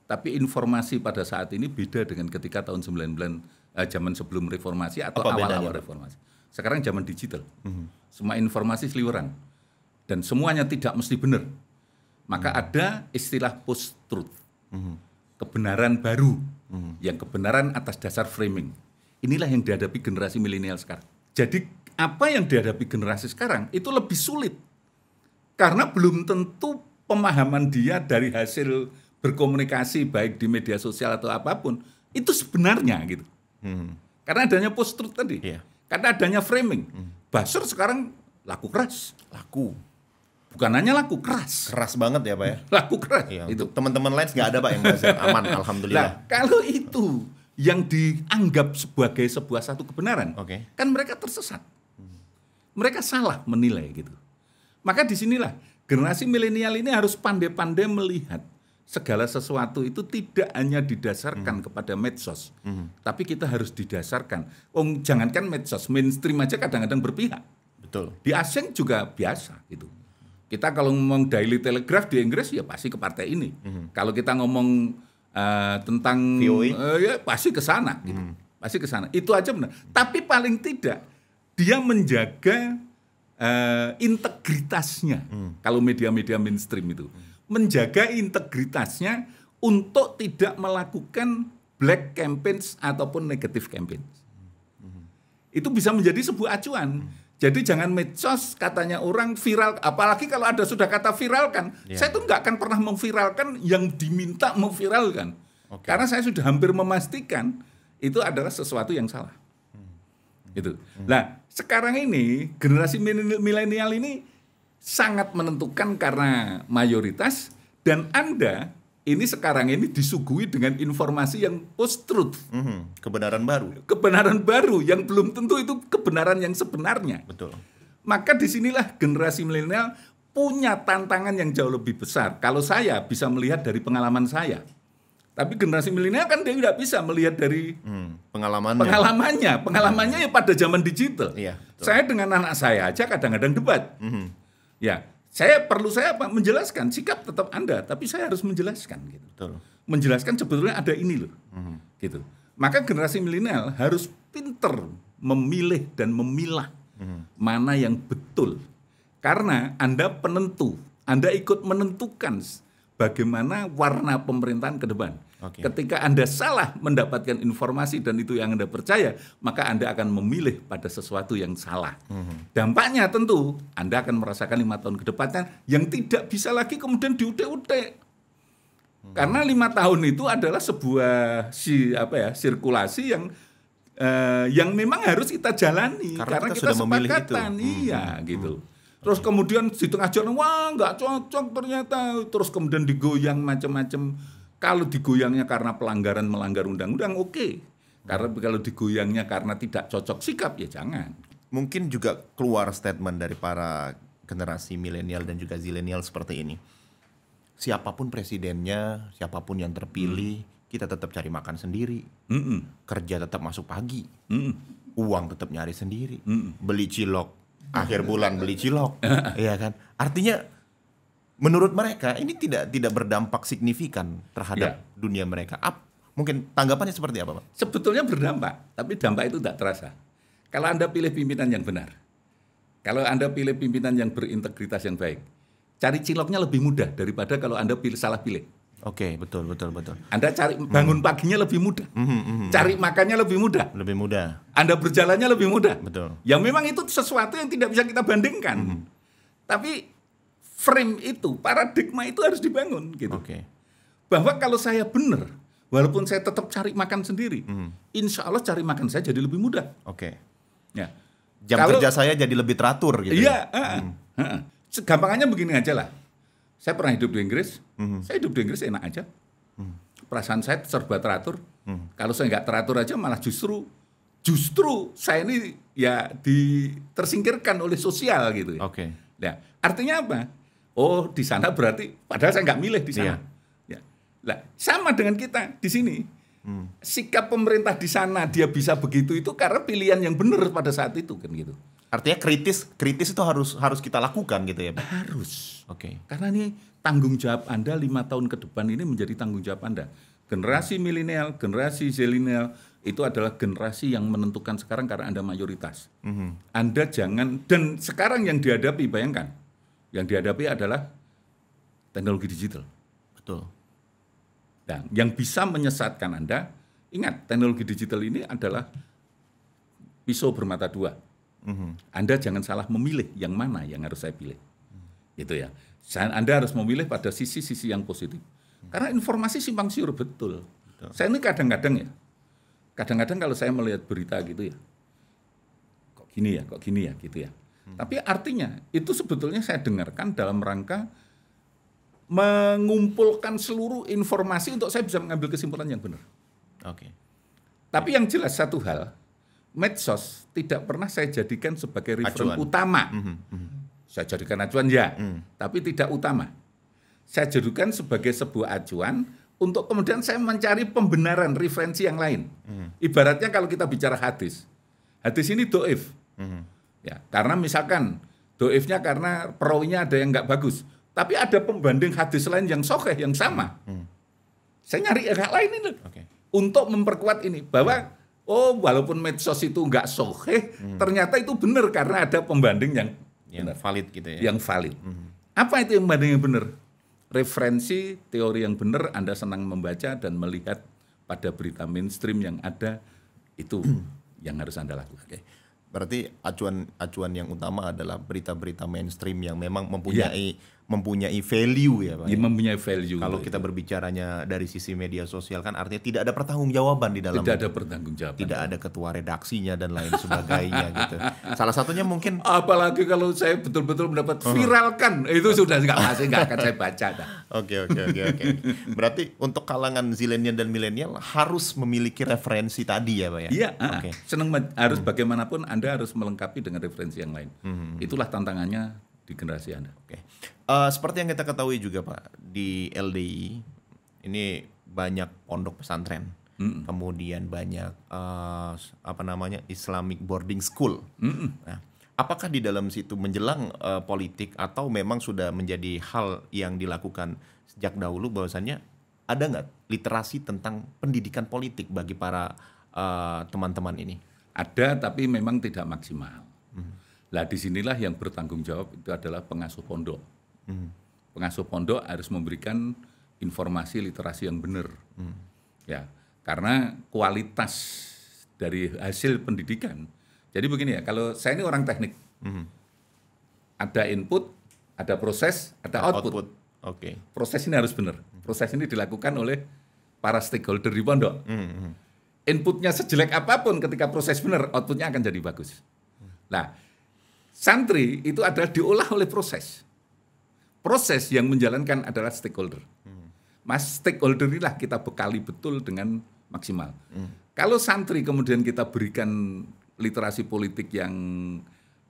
A: Tapi informasi pada saat ini beda dengan ketika tahun 99 eh, zaman sebelum reformasi atau awal-awal reformasi. Sekarang zaman digital. Mm -hmm. Semua informasi seliweran. Dan semuanya tidak mesti benar maka hmm. ada istilah post truth. Hmm. Kebenaran baru hmm. yang kebenaran atas dasar framing. Inilah yang dihadapi generasi milenial sekarang. Jadi apa yang dihadapi generasi sekarang itu lebih sulit. Karena belum tentu pemahaman dia dari hasil berkomunikasi baik di media sosial atau apapun itu sebenarnya gitu. Hmm. Karena adanya post truth tadi. Yeah. Karena adanya framing.
B: Hmm. Basur sekarang laku keras. Laku bukan hanya laku keras keras banget ya pak ya laku keras ya, itu teman-teman lain nggak ada pak yang belajar ya. aman alhamdulillah nah,
A: kalau itu
B: yang dianggap sebagai sebuah satu kebenaran okay.
A: kan mereka tersesat mereka salah menilai gitu maka disinilah generasi milenial ini harus pandai-pandai melihat segala sesuatu itu tidak hanya didasarkan hmm. kepada medsos hmm. tapi kita harus didasarkan oh jangankan medsos mainstream aja kadang-kadang berpihak betul di asing juga biasa gitu kita kalau ngomong Daily Telegraph di Inggris ya pasti ke partai ini. Mm-hmm. Kalau kita ngomong uh, tentang uh, ya pasti ke sana Mm-hmm. Pasti ke sana. Itu aja benar. Mm-hmm. Tapi paling tidak dia menjaga uh, integritasnya. Mm-hmm. Kalau media-media mainstream itu menjaga integritasnya untuk tidak melakukan black campaigns ataupun negatif campaigns. Mm-hmm. Itu bisa menjadi sebuah acuan. Mm-hmm jadi jangan medsos katanya orang viral, apalagi kalau ada sudah kata viralkan. Yeah. Saya tuh nggak akan pernah memviralkan yang diminta memviralkan, okay. karena saya sudah hampir memastikan itu adalah sesuatu yang salah. Hmm. Itu. Hmm. Nah sekarang ini generasi milenial ini sangat menentukan karena mayoritas dan anda ini sekarang ini disuguhi dengan informasi yang post truth, mm -hmm. kebenaran baru, kebenaran baru yang belum tentu itu kebenaran yang sebenarnya. Betul. Maka disinilah generasi milenial punya tantangan yang jauh lebih besar. Kalau saya bisa melihat dari pengalaman saya, tapi generasi milenial kan dia tidak bisa melihat dari hmm, pengalamannya. Pengalamannya, pengalamannya ya pada zaman digital. Iya, Saya dengan anak saya aja kadang-kadang debat. Mm -hmm. Ya, saya perlu saya apa menjelaskan sikap tetap anda tapi saya harus menjelaskan gitu Betul. menjelaskan sebetulnya ada ini loh mm-hmm. gitu maka generasi milenial harus pinter memilih dan memilah mm-hmm. mana yang betul karena anda penentu anda ikut menentukan bagaimana warna pemerintahan ke depan Okay. Ketika Anda salah mendapatkan informasi dan itu yang Anda percaya, maka Anda akan memilih pada sesuatu yang salah. Mm -hmm. Dampaknya tentu Anda akan merasakan lima tahun ke depan yang tidak bisa lagi kemudian diute-ute. Mm -hmm. Karena lima tahun itu adalah sebuah si apa ya sirkulasi yang eh, yang memang harus kita jalani karena, karena kita, kita sudah memilih itu. Mhm. iya mm -hmm. gitu. Terus kemudian di tengah jalan, wah nggak cocok ternyata. Terus kemudian digoyang macam-macam kalau digoyangnya karena pelanggaran melanggar
B: undang-undang, oke. Okay. Karena kalau digoyangnya karena tidak cocok sikap, ya jangan. Mungkin juga keluar statement dari para generasi milenial dan juga zilenial seperti ini. Siapapun presidennya, siapapun yang terpilih, hmm. kita tetap cari makan sendiri. Mm -mm. Kerja tetap masuk pagi. Mm -mm. Uang tetap nyari sendiri. Mm -mm. Beli cilok akhir bulan beli cilok, iya kan? Artinya menurut mereka ini tidak tidak berdampak signifikan terhadap yeah. dunia mereka. Ap, mungkin tanggapannya seperti apa, Pak? Sebetulnya berdampak, tapi dampak itu tidak terasa. Kalau Anda pilih pimpinan yang benar,
A: kalau Anda pilih pimpinan yang berintegritas yang baik, cari ciloknya lebih mudah daripada kalau Anda pilih salah pilih. Oke, okay, betul, betul, betul. Anda cari hmm. bangun paginya lebih mudah,
B: hmm hmm, hmm, hmm, cari
A: makannya lebih mudah,
B: lebih mudah.
A: Anda berjalannya lebih mudah, betul. Ya memang itu sesuatu yang tidak bisa kita bandingkan, tapi frame itu, paradigma itu harus dibangun gitu. Okay. Bahwa kalau saya benar, walaupun saya tetap cari makan sendiri, hmm. insya Allah cari makan saya jadi lebih mudah.
B: Oke. Okay. Ya. Jam kalau, kerja saya jadi lebih teratur gitu. Iya. Ya? Uh, uh, hmm.
A: uh. Gampangannya begini aja lah. Saya pernah hidup di Inggris. Hmm. Saya hidup di Inggris enak aja. Hmm. Perasaan saya serba teratur. Hmm. Kalau saya nggak teratur aja malah justru justru saya ini ya di tersingkirkan oleh sosial gitu. Ya. Oke. Okay. Ya, artinya apa? oh di sana berarti padahal saya nggak milih di sana. Iya. Ya. Lah, sama dengan kita di sini. Hmm. Sikap pemerintah di sana dia bisa begitu itu karena pilihan yang benar pada saat itu kan gitu. Artinya kritis kritis itu harus harus kita lakukan gitu ya, Pak. Harus. Oke. Okay. Karena ini tanggung jawab Anda lima tahun ke depan ini menjadi tanggung jawab Anda. Generasi hmm. milenial, generasi zilenial itu adalah generasi yang menentukan sekarang karena Anda mayoritas. -hmm. Anda jangan dan sekarang yang dihadapi bayangkan yang dihadapi adalah teknologi digital. Betul. Nah, yang bisa menyesatkan Anda, ingat teknologi digital ini adalah pisau bermata dua. Mhm. Anda jangan salah memilih yang mana yang harus saya pilih. Mhm. Gitu ya. Anda harus memilih pada sisi-sisi yang positif. Mhm. Karena informasi simpang siur betul. betul. Saya ini kadang-kadang ya, kadang-kadang kalau saya melihat berita gitu ya, kok gini ya, kok gini ya, gitu ya. Tapi artinya itu sebetulnya saya dengarkan dalam rangka mengumpulkan seluruh informasi untuk saya bisa mengambil kesimpulan yang benar. Oke. Tapi yang jelas satu hal, medsos tidak pernah saya jadikan sebagai referensi utama. Mm -hmm. Saya jadikan acuan ya, mm. tapi tidak utama. Saya jadikan sebagai sebuah acuan untuk kemudian saya mencari pembenaran referensi yang lain. Mm. Ibaratnya kalau kita bicara hadis, hadis ini doif. Mm -hmm Ya, karena misalkan doifnya karena perawinya ada yang nggak bagus, tapi ada pembanding hadis lain yang sokeh yang sama. Hmm. Saya nyari yang lain ini okay. untuk memperkuat ini bahwa hmm. oh walaupun medsos itu nggak sokeh, hmm. ternyata itu benar karena ada pembanding yang yang benar. valid gitu ya. Yang valid. Hmm. Apa itu yang pembanding yang benar? Referensi teori yang benar Anda senang membaca dan melihat pada berita
B: mainstream yang ada itu yang harus Anda lakukan. Okay. Berarti acuan acuan yang utama adalah berita-berita mainstream yang memang mempunyai yeah mempunyai value ya Pak. Iya, ya, mempunyai value. Kalau iya. kita berbicaranya dari sisi media sosial kan artinya tidak ada pertanggungjawaban di dalam. Tidak ada pertanggungjawaban. Tidak ada ketua redaksinya dan lain sebagainya gitu. Salah satunya mungkin apalagi kalau saya betul-betul mendapat viralkan uh itu sudah nggak masih nggak akan saya baca Oke oke oke oke. Berarti untuk kalangan zilenial dan milenial harus memiliki referensi tadi ya Pak ya. Iya. Ah, oke. Okay. Senang harus hmm. bagaimanapun Anda harus melengkapi dengan referensi yang lain. Hmm. hmm, hmm. Itulah tantangannya di generasi Anda. Oke. Okay. Uh, seperti yang kita ketahui juga Pak, di LDI ini banyak pondok pesantren. Mm Kemudian banyak uh, apa namanya Islamic boarding school. Mm Nah, apakah di dalam situ menjelang uh, politik atau memang sudah menjadi hal yang dilakukan sejak dahulu bahwasannya ada nggak literasi tentang pendidikan politik bagi para teman-teman uh, ini? Ada tapi memang tidak maksimal. Hmm.
A: Lah disinilah yang bertanggung jawab itu adalah pengasuh pondok. Hmm. Pengasuh pondok harus memberikan informasi literasi yang benar. Hmm. Ya, karena kualitas dari hasil pendidikan. Jadi begini ya, kalau saya ini orang teknik. Hmm. Ada input, ada proses, ada output. output. Oke. Okay. Proses ini harus benar. Proses ini dilakukan oleh para stakeholder di pondok. Hmm. Inputnya sejelek apapun, ketika proses benar, outputnya akan jadi bagus. Nah, santri itu adalah diolah oleh proses proses yang menjalankan adalah stakeholder. Mas stakeholder inilah kita bekali betul dengan maksimal. Hmm. Kalau santri kemudian kita berikan literasi politik yang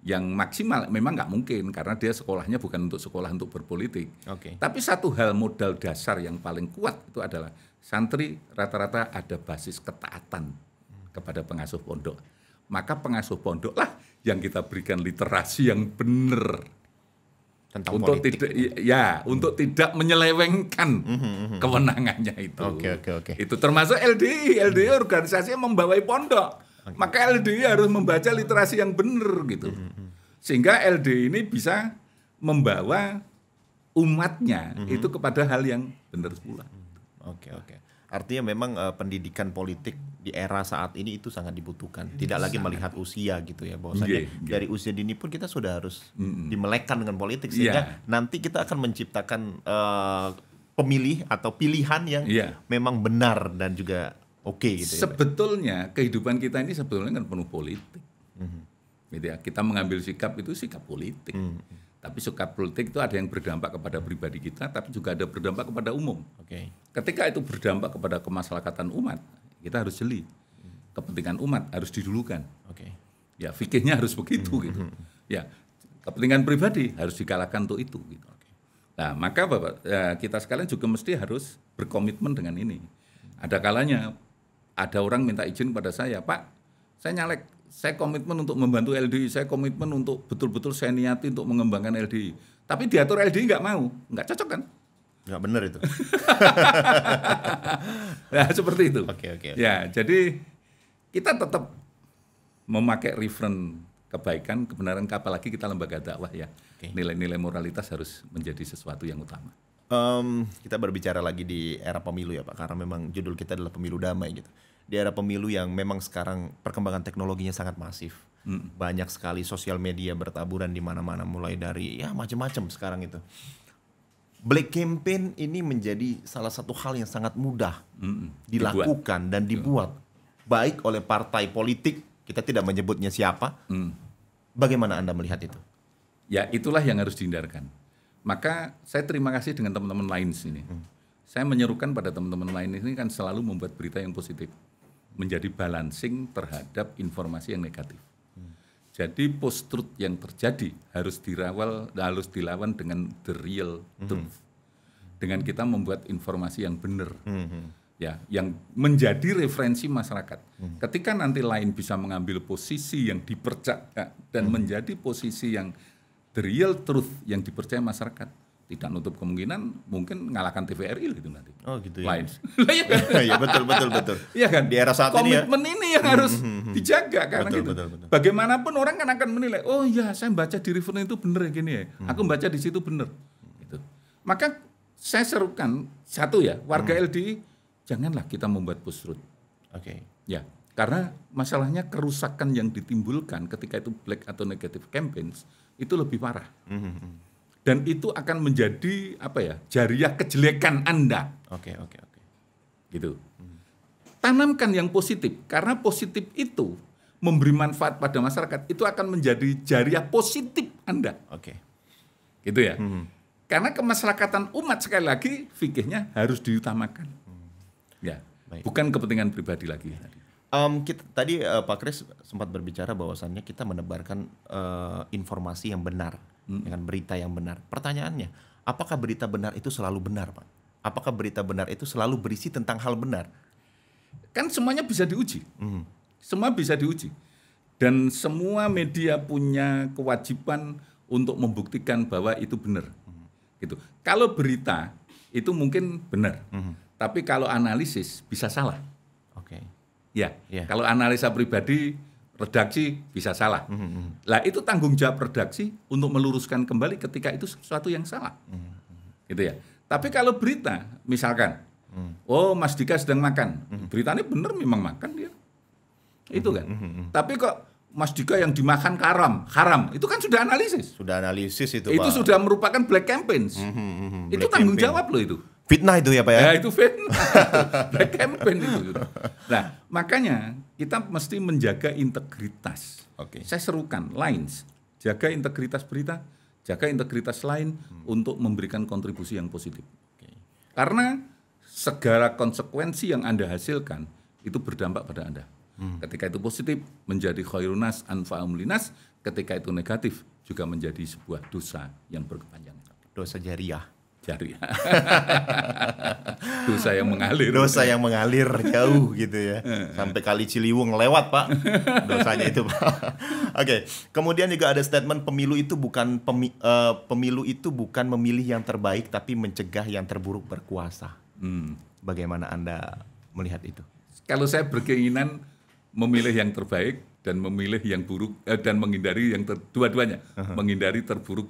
A: yang maksimal memang nggak mungkin karena dia sekolahnya bukan untuk sekolah untuk berpolitik.
B: Okay. Tapi satu
A: hal modal dasar yang paling kuat itu adalah santri rata-rata ada basis ketaatan kepada pengasuh pondok. Maka pengasuh pondoklah yang kita berikan literasi yang benar tentang untuk politik. tidak ya hmm. untuk tidak menyelewengkan hmm, hmm, hmm, hmm. kewenangannya itu. Oke okay, oke okay, oke. Okay. Itu termasuk LDI, LDI hmm. organisasi yang membawai pondok. Okay. Maka LDI harus membaca literasi yang benar gitu. Hmm. hmm Sehingga LDI ini bisa membawa umatnya hmm. itu
B: kepada hal yang benar pula. Oke okay, oke. Okay. Artinya memang uh, pendidikan politik di era saat ini itu sangat dibutuhkan. Iya, Tidak sangat. lagi melihat usia gitu ya, bahwasanya yeah, yeah. dari usia dini pun kita sudah harus mm dimelekan dengan politik iya. sehingga yeah. nanti kita akan menciptakan uh, pemilih atau pilihan yang yeah. memang benar dan juga oke okay gitu.
A: Ya. Sebetulnya ya, kehidupan kita ini sebetulnya kan penuh politik. Mm -hmm. ya, kita mengambil sikap itu sikap politik. Mm -hmm tapi sikap politik itu ada yang berdampak kepada pribadi kita, tapi juga ada berdampak kepada umum. Okay. Ketika itu berdampak kepada kemaslahatan umat, kita harus jeli. Kepentingan umat harus didulukan. Okay. Ya, fikirnya harus begitu mm -hmm. gitu. Ya, kepentingan pribadi harus dikalahkan untuk itu. Gitu. Okay. Nah, maka bapak ya, kita sekalian juga mesti harus berkomitmen dengan ini. Ada kalanya ada orang minta izin kepada saya, Pak, saya nyalek saya komitmen untuk membantu LDI, saya komitmen untuk betul-betul saya niati untuk mengembangkan LDI. Tapi diatur LDI nggak mau, nggak cocok kan? Nggak benar itu. Ya seperti itu. Oke okay, oke. okay. Ya jadi kita tetap memakai referen kebaikan, kebenaran,
B: apalagi kita lembaga dakwah ya. Nilai-nilai okay. moralitas harus menjadi sesuatu yang utama. Um, kita berbicara lagi di era pemilu ya Pak, karena memang judul kita adalah pemilu damai gitu di era pemilu yang memang sekarang perkembangan teknologinya sangat masif. Hmm. Banyak sekali sosial media bertaburan di mana-mana mulai dari ya macam-macam sekarang itu. Black campaign ini menjadi salah satu hal yang sangat mudah hmm. hmm. dilakukan dibuat. dan dibuat hmm. baik oleh partai politik, kita tidak menyebutnya siapa. Hmm. Bagaimana Anda melihat itu? Ya, itulah yang harus dihindarkan. Maka saya terima kasih dengan teman-teman
A: lain sini. Hmm. Saya menyerukan pada teman-teman lain ini kan selalu membuat berita yang positif menjadi balancing terhadap informasi yang negatif. Jadi post truth yang terjadi harus dirawal harus dilawan dengan the real truth. Hmm. Dengan kita membuat informasi yang benar. Hmm. Ya, yang menjadi referensi masyarakat. Hmm. Ketika nanti lain bisa mengambil posisi yang dipercaya dan hmm. menjadi posisi yang the real truth yang dipercaya masyarakat tidak nutup kemungkinan mungkin ngalahkan TVRI gitu nanti. Oh gitu ya. Lain. Iya. iya betul betul betul. Iya kan? Di era saat ya. Komitmen ini ya. ini yang hmm, harus hmm, hmm, dijaga karena betul, gitu. Betul, betul. Bagaimanapun orang kan akan menilai, oh iya saya baca di River itu benar ya gini ya. Aku baca di situ benar. Gitu. Maka saya serukan satu ya, warga hmm. LDI janganlah kita membuat pusrut. Oke. Okay. Ya, karena masalahnya kerusakan yang ditimbulkan ketika itu black atau negatif campaigns itu lebih parah. Hmm dan itu akan menjadi apa ya jariah kejelekan anda oke okay, oke okay, oke okay. gitu tanamkan yang positif karena positif itu memberi manfaat pada masyarakat itu akan menjadi jariah positif anda oke okay. gitu ya hmm. karena kemaslahatan umat sekali
B: lagi fikihnya
A: harus diutamakan hmm. ya
B: Baik. bukan kepentingan pribadi lagi Um, kita, tadi uh, Pak Kris sempat berbicara bahwasannya kita menebarkan uh, informasi yang benar hmm. dengan berita yang benar. Pertanyaannya, apakah berita benar itu selalu benar, Pak? Apakah berita benar itu selalu berisi tentang hal benar? Kan semuanya bisa diuji. Hmm.
A: Semua bisa diuji. Dan semua media punya kewajiban untuk membuktikan bahwa itu benar. Hmm. Gitu. Kalau berita itu mungkin benar. Hmm. Tapi kalau analisis bisa salah. Oke. Okay. Ya. Yeah. Kalau analisa pribadi redaksi bisa salah. Mm -hmm. Lah itu tanggung jawab redaksi untuk meluruskan kembali ketika itu sesuatu yang salah. Mm -hmm. Gitu ya. Tapi kalau berita misalkan mm. oh Mas Dika sedang makan. Mm -hmm. Beritanya benar memang makan dia. Itu hmm, kan. Mm -hmm. Tapi kok Mas Dika yang dimakan karam, haram. Itu kan sudah analisis. Sudah analisis itu, Itu Pak. sudah merupakan black campaigns. Mm -hmm. Black itu tanggung campaign. jawab loh itu. Fitnah itu ya Pak ya? Ya itu
B: fitnah, black campaign itu.
A: Nah makanya kita mesti menjaga integritas. Oke. Okay. Saya serukan lines, jaga integritas berita, jaga integritas lain hmm. untuk memberikan kontribusi yang positif. Okay. Karena segala konsekuensi yang anda hasilkan itu berdampak pada anda. Hmm. Ketika itu positif menjadi khairunas anfa'umlinas, ketika itu negatif juga menjadi sebuah dosa yang berkepanjangan. Dosa jariah jariah.
B: dosa yang mengalir. Dosa yang mengalir jauh gitu ya. Eh. Sampai kali Ciliwung lewat, Pak. Dosanya itu, Pak. Oke. Okay. Kemudian juga ada statement pemilu itu bukan pemi, uh, pemilu itu bukan memilih yang terbaik tapi mencegah yang terburuk berkuasa. Hmm. Bagaimana Anda melihat itu? Kalau saya
A: berkeinginan memilih yang terbaik dan memilih yang buruk eh, dan menghindari yang dua-duanya, uh -huh. menghindari terburuk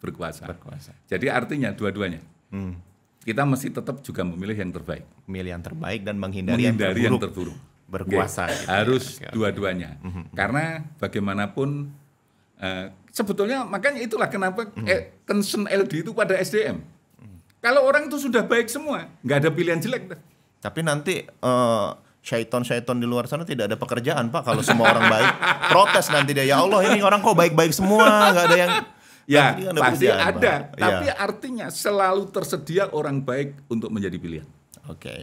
A: berkuasa. berkuasa. Jadi artinya dua-duanya. Hmm. Kita mesti tetap juga memilih yang terbaik. Memilih yang terbaik dan menghindari, menghindari yang terburuk. Yang terburuk. Berkuasa. Gitu ya. Harus ya. Okay, dua-duanya. Okay. Mm -hmm. Karena bagaimanapun uh, sebetulnya makanya itulah kenapa mm -hmm. eh, concern LD itu pada SDM. Mm. Kalau orang itu sudah baik semua,
B: nggak ada pilihan jelek. Tapi nanti uh, syaiton-syaiton di luar sana tidak ada pekerjaan pak kalau semua orang baik protes nanti dia ya Allah ini orang kok baik-baik semua nggak ada yang Ya, kan kan ada, pasti pilihan, ada. Pak. Tapi ya.
A: artinya selalu tersedia
B: orang baik untuk menjadi pilihan. Oke. Okay.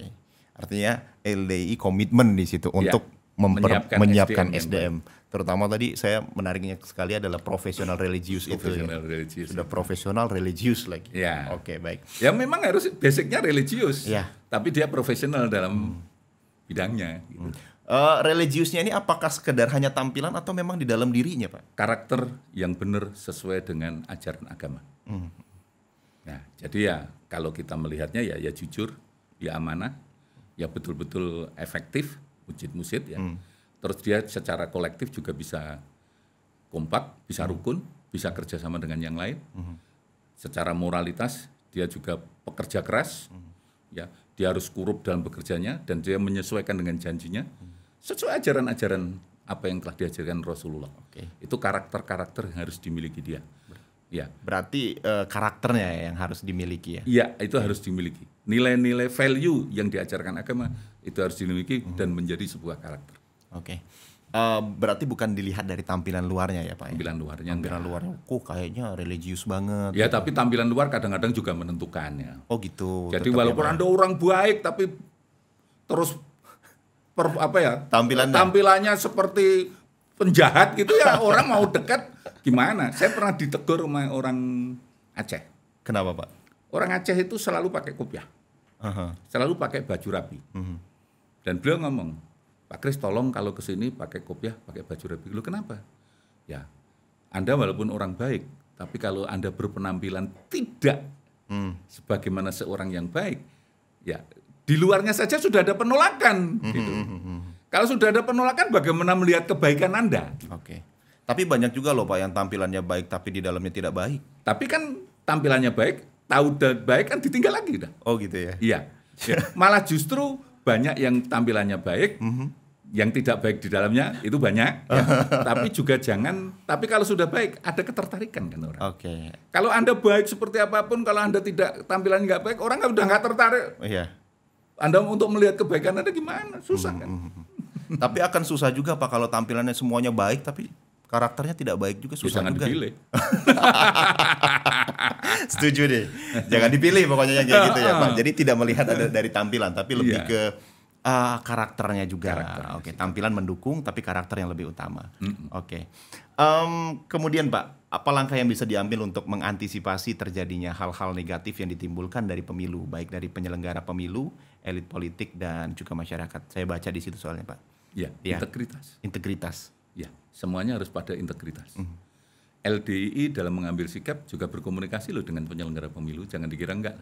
B: Artinya LDI komitmen di situ iya. untuk Memper, menyiapkan, menyiapkan SDM, SDM. Terutama tadi saya menariknya sekali adalah profesional religius itu. Ya. Profesional ya. religius. Sudah profesional religius lagi. Ya. Oke, okay, baik. Ya memang harus basicnya religius. Ya. Tapi dia profesional dalam hmm. bidangnya gitu. Hmm Eh, religiusnya ini apakah sekedar hanya tampilan atau memang di dalam dirinya pak karakter yang
A: benar sesuai dengan ajaran agama hmm. nah jadi ya kalau kita melihatnya ya ya jujur ya amanah ya betul-betul efektif mujid-musid ya hmm. terus dia secara kolektif juga bisa kompak bisa hmm. rukun bisa kerjasama dengan yang lain hmm. secara moralitas dia juga pekerja keras hmm. ya dia harus kurup dalam bekerjanya dan dia menyesuaikan dengan janjinya hmm sesuai ajaran-ajaran apa yang telah diajarkan Rasulullah. Oke. Itu karakter-karakter yang harus dimiliki dia. ya. Berarti e, karakternya ya yang harus dimiliki ya. Iya, itu harus dimiliki. Nilai-nilai value yang diajarkan agama itu harus dimiliki -hmm. dan menjadi sebuah
B: karakter. Oke. Uh, berarti bukan dilihat dari tampilan luarnya ya Pak? Ya? Tampilan luarnya. Tampilan enggak. luarnya, kok kayaknya religius banget. Ya, ya tapi tampilan luar kadang-kadang juga menentukannya. Oh gitu. Jadi ya, walaupun ya, anda
A: orang baik tapi terus per, apa ya tampilan tampilannya seperti penjahat gitu ya orang mau dekat gimana? Saya pernah ditegur sama orang Aceh. Kenapa pak? Orang Aceh itu selalu pakai kopiah, uh-huh. selalu pakai baju rapi. Uh-huh. Dan beliau ngomong, Pak Kris tolong kalau kesini pakai kopiah, pakai baju rapi. Lu kenapa? Ya, Anda walaupun orang baik, tapi kalau Anda berpenampilan tidak hmm. sebagaimana seorang yang baik, ya di luarnya saja sudah ada penolakan mm-hmm. gitu. Hmm, hmm, hmm. Kalau sudah ada penolakan bagaimana melihat kebaikan Anda? Oke. Okay. Tapi banyak juga loh Pak yang tampilannya baik tapi di dalamnya tidak baik. Tapi kan tampilannya baik, tahu baik kan ditinggal lagi dah. Oh gitu ya. Iya. ya. Malah justru banyak yang tampilannya baik, mm-hmm. yang tidak baik di dalamnya itu banyak. ya. tapi juga jangan. Tapi kalau sudah baik, ada ketertarikan kan orang. Oke. Okay. Kalau anda baik seperti apapun, kalau anda tidak tampilannya nggak baik, orang
B: kan udah nggak tertarik. Iya. Anda untuk melihat kebaikan Anda gimana? Susah hmm, kan? Hmm, hmm, tapi akan susah juga Pak kalau tampilannya semuanya baik tapi karakternya tidak baik juga ya, susah jangan juga. Ya. dipilih. Setuju deh. Jangan dipilih pokoknya yang kayak gitu ya Pak. Jadi tidak melihat ada dari tampilan tapi lebih yeah. ke uh, karakternya juga. Karakter. Oke, okay. tampilan mendukung tapi karakter yang lebih utama. -hmm. Oke. Okay. Um, kemudian Pak, apa langkah yang bisa diambil untuk mengantisipasi terjadinya hal-hal negatif yang ditimbulkan dari pemilu, baik dari penyelenggara pemilu elit politik dan juga masyarakat. Saya baca di situ soalnya Pak. Ya, ya. integritas. Integritas. Ya, semuanya harus pada integritas. Mm -hmm.
A: dalam mengambil sikap juga berkomunikasi loh dengan penyelenggara pemilu, jangan dikira enggak.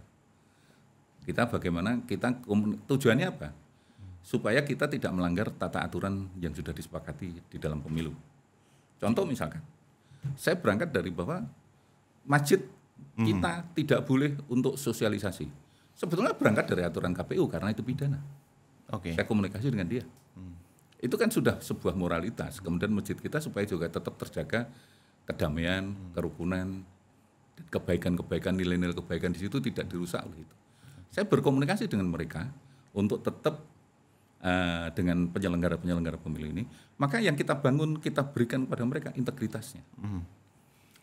A: Kita bagaimana kita tujuannya apa? Supaya kita tidak melanggar tata aturan yang sudah disepakati di dalam pemilu. Contoh misalkan, saya berangkat dari bahwa masjid kita hmm. tidak boleh untuk sosialisasi. Sebetulnya berangkat dari aturan KPU karena itu pidana. Oke. Okay. Saya komunikasi dengan dia. Hmm. Itu kan sudah sebuah moralitas. Kemudian masjid kita supaya juga tetap terjaga kedamaian, hmm. kerukunan, kebaikan-kebaikan, nilai-nilai kebaikan di situ tidak dirusak oleh itu. Saya berkomunikasi dengan mereka untuk tetap uh, dengan penyelenggara-penyelenggara pemilu ini. Maka yang kita bangun, kita berikan kepada mereka integritasnya. Hmm.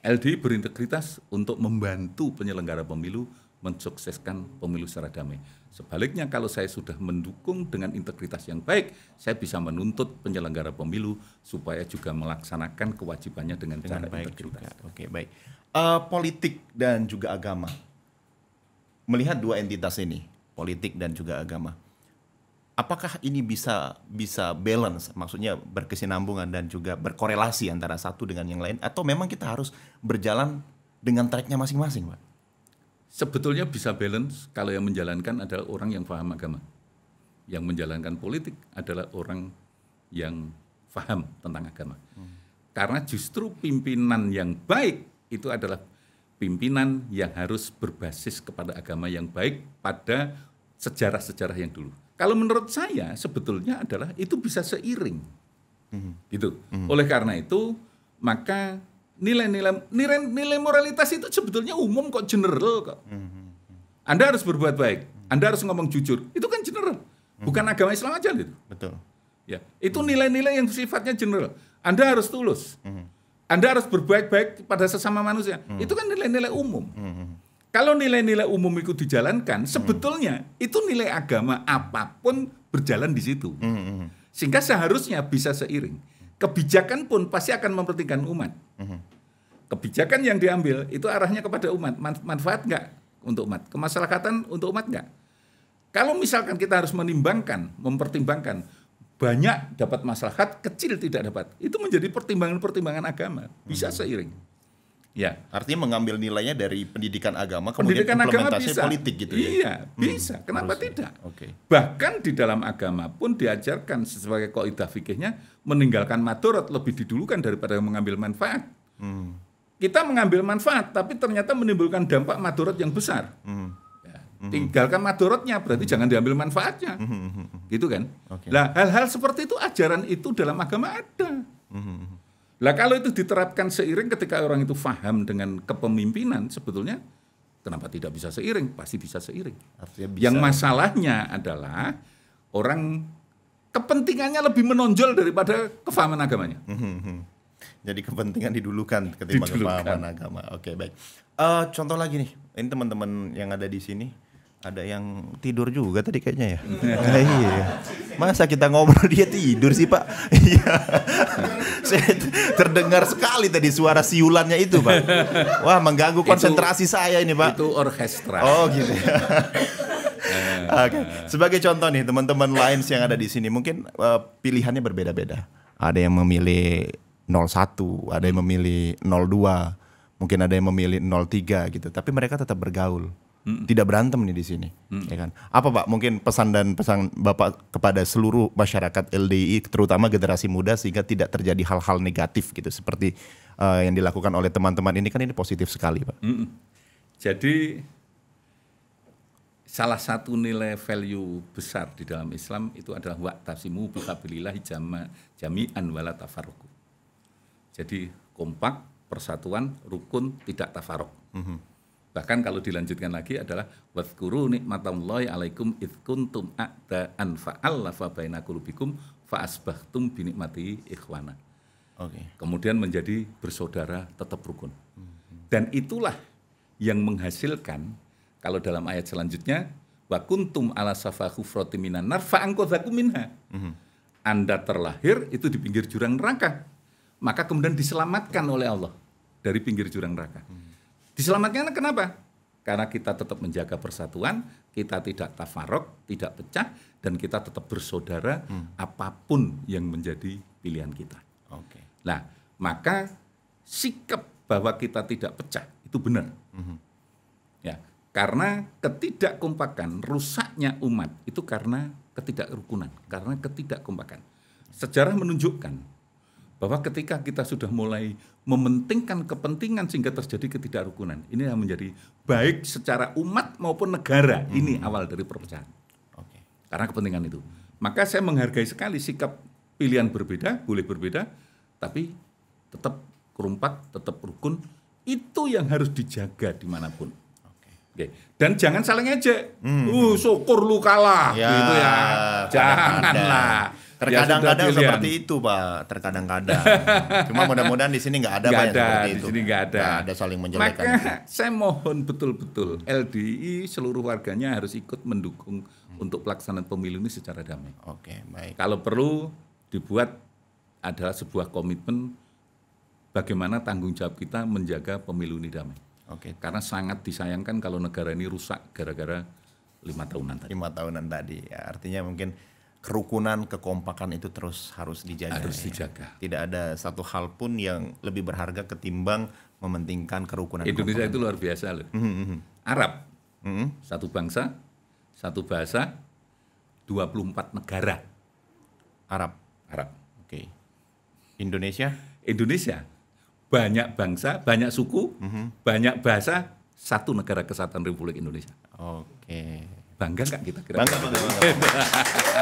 A: LDI berintegritas untuk membantu penyelenggara pemilu mensukseskan pemilu secara damai. Sebaliknya kalau saya sudah mendukung dengan integritas yang baik, saya bisa menuntut penyelenggara pemilu supaya juga melaksanakan kewajibannya dengan, dengan cara baik integritas.
B: Juga. Oke, baik. Uh, politik dan juga agama. Melihat dua entitas ini, politik dan juga agama. Apakah ini bisa bisa balance, maksudnya berkesinambungan dan juga berkorelasi antara satu dengan yang lain atau memang kita harus berjalan dengan tracknya masing-masing, Pak? sebetulnya bisa balance kalau
A: yang menjalankan adalah orang yang paham agama. Yang menjalankan politik adalah orang yang paham tentang agama. Hmm. Karena justru pimpinan yang baik itu adalah pimpinan yang harus berbasis kepada agama yang baik pada sejarah-sejarah yang dulu. Kalau menurut saya sebetulnya adalah itu bisa seiring. -hmm. Gitu. -hmm. Oleh karena itu maka nilai-nilai nilai nilai moralitas itu sebetulnya umum kok general kok. Anda harus berbuat baik, Anda harus ngomong jujur. Itu kan general, bukan hmm. agama Islam aja gitu.
B: Betul. Ya,
A: itu nilai-nilai yang sifatnya general. Anda harus tulus. Hmm. Anda harus berbaik baik pada sesama manusia. Hmm. Itu kan nilai-nilai umum. Kalau nilai-nilai umum itu dijalankan, sebetulnya itu nilai agama apapun berjalan di situ. Sehingga seharusnya bisa seiring. Kebijakan pun pasti akan mempertingkan umat kebijakan yang diambil itu arahnya kepada umat. Manfaat enggak untuk umat? Kemaslahatan untuk umat enggak? Kalau misalkan kita harus menimbangkan, mempertimbangkan banyak dapat maslahat, kecil tidak dapat. Itu menjadi pertimbangan-pertimbangan agama. Bisa hmm. seiring. Ya, artinya mengambil nilainya dari pendidikan agama kemudian pendidikan agama bisa. politik gitu ya. Iya, hmm. bisa. Kenapa harusnya. tidak? Okay. Bahkan di dalam agama pun diajarkan sebagai kaidah fikihnya meninggalkan maturat lebih didulukan daripada mengambil manfaat. Hmm kita mengambil manfaat tapi ternyata menimbulkan dampak madorot yang besar. Hmm. Ya, hmm. tinggalkan madorotnya berarti jangan diambil manfaatnya. Hmm. hmm, hmm gitu kan? Okay. Nah, hal-hal seperti itu ajaran itu dalam agama ada. Hmm. kalau itu diterapkan seiring ketika orang itu faham dengan kepemimpinan sebetulnya kenapa tidak bisa seiring? Pasti bisa seiring. Artinya bisa. Yang masalahnya adalah orang kepentingannya lebih
B: menonjol daripada kefahaman agamanya. -hmm. Jadi kepentingan didulukan ketimbang kepahaman agama. Oke, okay, baik. Uh, contoh lagi nih. Ini teman-teman yang ada di sini ada yang tidur juga tadi kayaknya ya. nah, iya. Masa kita ngobrol dia tidur sih pak? Iya. terdengar sekali tadi suara siulannya itu pak. Wah mengganggu konsentrasi itu, saya ini pak. Itu orkestra. Oh gitu. Ya. Oke. Okay. Sebagai contoh nih teman-teman lain yang ada di sini mungkin uh, pilihannya berbeda-beda. Ada yang memilih 01, ada yang memilih 02, mungkin ada yang memilih 03 gitu. Tapi mereka tetap bergaul. Mm. Tidak berantem nih di sini, Mm. ya kan? Apa Pak mungkin pesan dan pesan Bapak kepada seluruh masyarakat LDI terutama generasi muda sehingga tidak terjadi hal-hal negatif gitu seperti uh, yang dilakukan oleh teman-teman ini kan ini positif sekali, Pak.
A: Mm. Jadi salah satu nilai value besar di dalam Islam itu adalah wa tasimu jama jami'an wala tafarruku. Jadi kompak, persatuan, rukun, tidak tafarok. Mm -hmm. Bahkan kalau dilanjutkan lagi adalah wadhkuru nikmatallahi alaikum id kuntum a'da'an fa'allafa baina qulubikum fa'asbahtum binikmati ikhwana. Okay. Kemudian menjadi bersaudara tetap rukun. Mhm. Dan itulah yang menghasilkan kalau dalam ayat selanjutnya wa kuntum ala safa hufrati minan nar minha. Mm -hmm. Anda terlahir itu di pinggir jurang neraka maka kemudian diselamatkan oleh Allah dari pinggir jurang neraka. Diselamatkan kenapa? Karena kita tetap menjaga persatuan, kita tidak tafarok, tidak pecah, dan kita tetap bersaudara hmm. apapun yang menjadi pilihan kita. Oke. Okay. Nah, maka sikap bahwa kita tidak pecah itu benar. Hmm. Ya, karena ketidakkompakan, rusaknya umat itu karena ketidakrukunan, karena ketidakkompakan. Sejarah menunjukkan bahwa ketika kita sudah mulai mementingkan kepentingan sehingga terjadi ketidakrukunan ini yang menjadi baik secara umat maupun negara hmm. ini awal dari perpecahan okay. karena kepentingan itu maka saya menghargai sekali sikap pilihan berbeda boleh berbeda tapi tetap kerumpat tetap rukun itu yang harus dijaga dimanapun Oke. Dan jangan saling ejek. Hmm. Uh, syukur lu kalah ya, gitu ya.
B: Janganlah. Terkadang-kadang ya seperti itu, Pak. Terkadang-kadang. Cuma mudah-mudahan di sini nggak ada, Pak, ada, seperti itu. Di sini nggak ada. Gak ada saling menjelekkan. Maka itu.
A: saya mohon betul-betul LDI seluruh warganya harus ikut mendukung hmm. untuk pelaksanaan pemilu ini secara damai. Oke, okay, baik. Kalau perlu dibuat adalah sebuah komitmen bagaimana tanggung jawab kita menjaga
B: pemilu ini damai. Oke. Okay. Karena sangat disayangkan kalau negara ini rusak gara-gara lima tahunan tadi. Lima tahunan tadi, ya, artinya mungkin kerukunan, kekompakan itu terus harus dijaga. Harus ya. dijaga. Tidak ada satu hal pun yang lebih berharga ketimbang mementingkan kerukunan. Indonesia itu luar biasa loh. Mm -hmm. Arab, mm -hmm. satu bangsa,
A: satu bahasa, 24 negara. Arab. Arab. Oke. Okay. Indonesia? Indonesia. Banyak bangsa, banyak suku, mm -hmm. banyak bahasa, satu negara kesatuan Republik Indonesia. Oke. Okay.
B: Bangga nggak kita? Kira bangga, bangga.
A: bangga.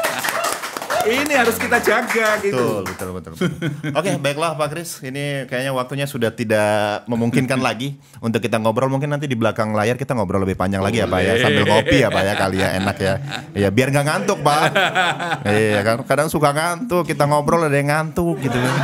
A: ini harus kita jaga gitu. Betul, betul,
B: betul. betul. Oke, okay, baiklah Pak Kris. Ini kayaknya waktunya sudah tidak memungkinkan lagi untuk kita ngobrol. Mungkin nanti di belakang layar kita ngobrol lebih panjang lagi ya Pak ya. Sambil ngopi ya Pak ya kali ya enak ya. Iya, biar nggak ngantuk Pak. Iya, kan kadang suka ngantuk. Kita ngobrol ada yang ngantuk gitu. Kan.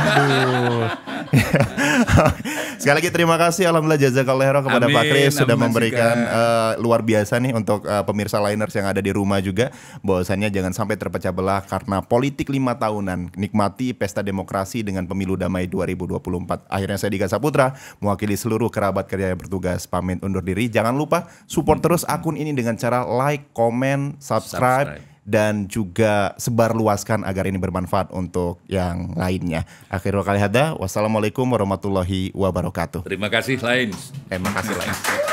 B: Sekali lagi terima kasih alhamdulillah jazakallahu khairan kepada amin, Pak Kris sudah memberikan uh, luar biasa nih untuk uh, pemirsa liners yang ada di rumah juga bahwasannya jangan sampai terpecah belah karena politik lima tahunan, nikmati pesta demokrasi dengan pemilu damai 2024. Akhirnya saya Dika Saputra, mewakili seluruh kerabat kerja yang bertugas, pamit undur diri. Jangan lupa support terus akun ini dengan cara like, comment, subscribe, subscribe dan juga sebar luaskan agar ini bermanfaat untuk yang lainnya. Akhirul kali hada, wassalamualaikum warahmatullahi wabarakatuh. Terima kasih
A: lain. Terima kasih lain.